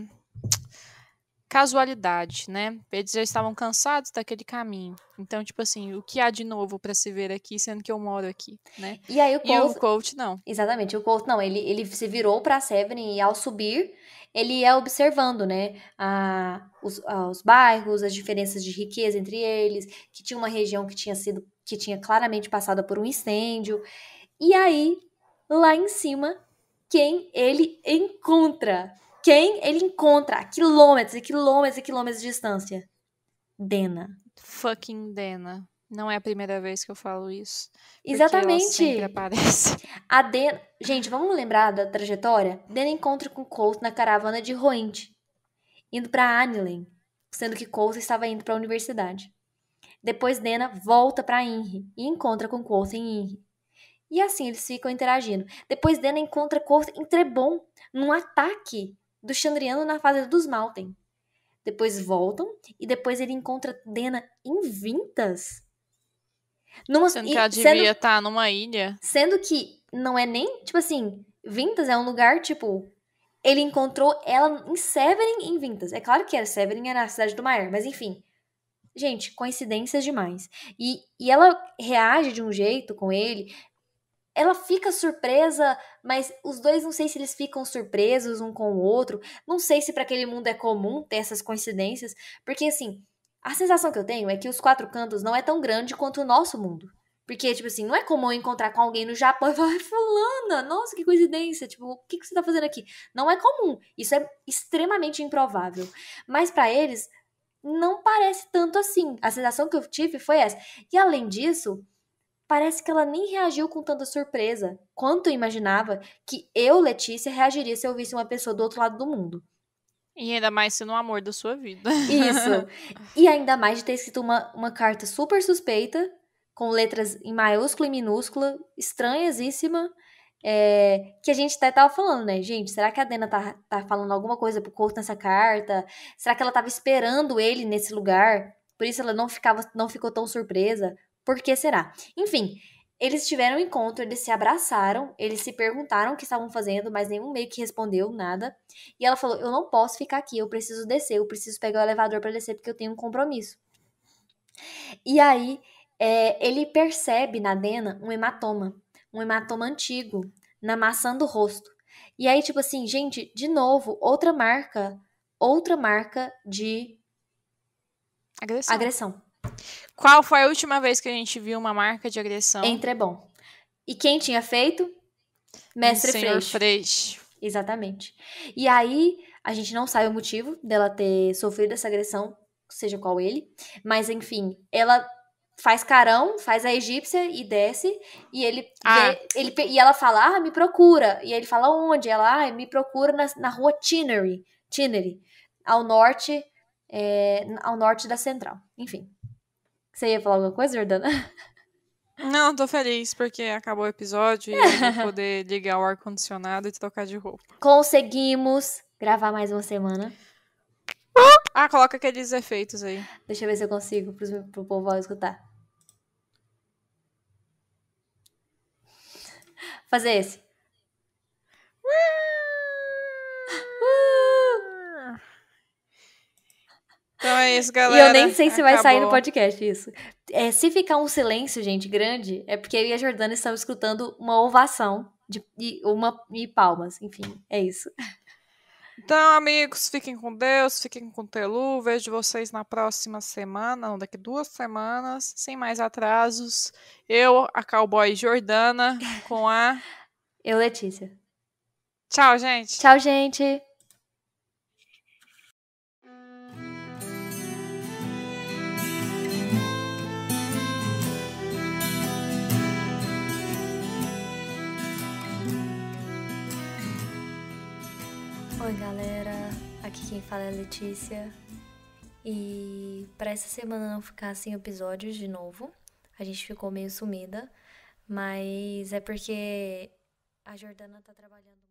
casualidade, né? Eles já estavam cansados daquele caminho. Então, tipo assim, o que há de novo para se ver aqui, sendo que eu moro aqui, né? E aí o coach, e o coach não. Exatamente, o coach não, ele, ele se virou para Severin e ao subir, ele é observando, né, a, os, a, os bairros, as diferenças de riqueza entre eles, que tinha uma região que tinha sido que tinha claramente passada por um incêndio. E aí, lá em cima, quem ele encontra? quem ele encontra a quilômetros e quilômetros e quilômetros de distância? Dena. Fucking Dena. Não é a primeira vez que eu falo isso. Exatamente. aparece. <laughs> A Dena. Gente, vamos lembrar da trajetória? Dena encontra com Colt na caravana de Roent, indo para Anilen, sendo que Colt estava indo para a universidade. Depois Dena volta para Inri e encontra com Colt em Inri. E assim eles ficam interagindo. Depois Dena encontra Colt em Trebon, num ataque do Chandriano na fazenda dos Malten. Depois voltam e depois ele encontra Dena em Vintas. Numa, sendo que ela devia estar tá numa ilha. Sendo que não é nem, tipo assim, Vintas é um lugar, tipo, ele encontrou ela em Severin em Vintas. É claro que era Severin era a cidade do Maer, mas enfim. Gente, coincidências demais. E, e ela reage de um jeito com ele, ela fica surpresa, mas os dois não sei se eles ficam surpresos um com o outro. Não sei se para aquele mundo é comum ter essas coincidências, porque assim, a sensação que eu tenho é que os quatro cantos não é tão grande quanto o nosso mundo. Porque, tipo assim, não é comum encontrar com alguém no Japão e falar, fulana, nossa, que coincidência, tipo, o que, que você tá fazendo aqui? Não é comum, isso é extremamente improvável. Mas para eles, não parece tanto assim. A sensação que eu tive foi essa. E além disso, Parece que ela nem reagiu com tanta surpresa quanto eu imaginava que eu, Letícia, reagiria se eu visse uma pessoa do outro lado do mundo. E ainda mais sendo o amor da sua vida. Isso. <laughs> E ainda mais de ter escrito uma, uma carta super suspeita, com letras em maiúscula e minúscula, estranhasíssima. É, que a gente até tava falando, né? Gente, será que a Dena tá, tá falando alguma coisa pro Couto nessa carta? Será que ela tava esperando ele nesse lugar? Por isso ela não, ficava, não ficou tão surpresa? Por que será? Enfim, eles tiveram um encontro, eles se abraçaram, eles se perguntaram o que estavam fazendo, mas nenhum meio que respondeu nada. E ela falou: Eu não posso ficar aqui, eu preciso descer, eu preciso pegar o elevador para descer porque eu tenho um compromisso. E aí é, ele percebe na Dena um hematoma, um hematoma antigo na maçã do rosto. E aí, tipo assim, gente, de novo, outra marca, outra marca de agressão. agressão. Qual foi a última vez que a gente viu uma marca de agressão? Entre é bom. E quem tinha feito? Mestre Senhor Mestre Freixo. Exatamente. E aí, a gente não sabe o motivo dela ter sofrido essa agressão, seja qual ele, mas enfim, ela faz carão, faz a egípcia e desce, e ele, ah. vê, ele e ela fala, ah, me procura. E ele fala onde? Ela, ah, me procura na, na rua Tinnery, Tinnery, ao norte, é, ao norte da central. Enfim. Você ia falar alguma coisa, Jordana? Não, tô feliz porque acabou o episódio e eu vou <laughs> poder ligar o ar-condicionado e trocar de roupa. Conseguimos gravar mais uma semana. Ah, coloca aqueles efeitos aí. Deixa eu ver se eu consigo pros, pro povo escutar. Fazer esse. Então é isso, galera. E eu nem sei se Acabou. vai sair no podcast isso. É, se ficar um silêncio, gente, grande, é porque eu e a Jordana estamos escutando uma ovação de, e, uma, e palmas. Enfim, é isso. Então, amigos, fiquem com Deus, fiquem com Telu. Vejo vocês na próxima semana, não, daqui duas semanas, sem mais atrasos. Eu, a cowboy Jordana, com a. Eu, Letícia. Tchau, gente. Tchau, gente. Oi, galera. Aqui quem fala é a Letícia. E para essa semana não ficar sem episódios de novo, a gente ficou meio sumida, mas é porque a Jordana tá trabalhando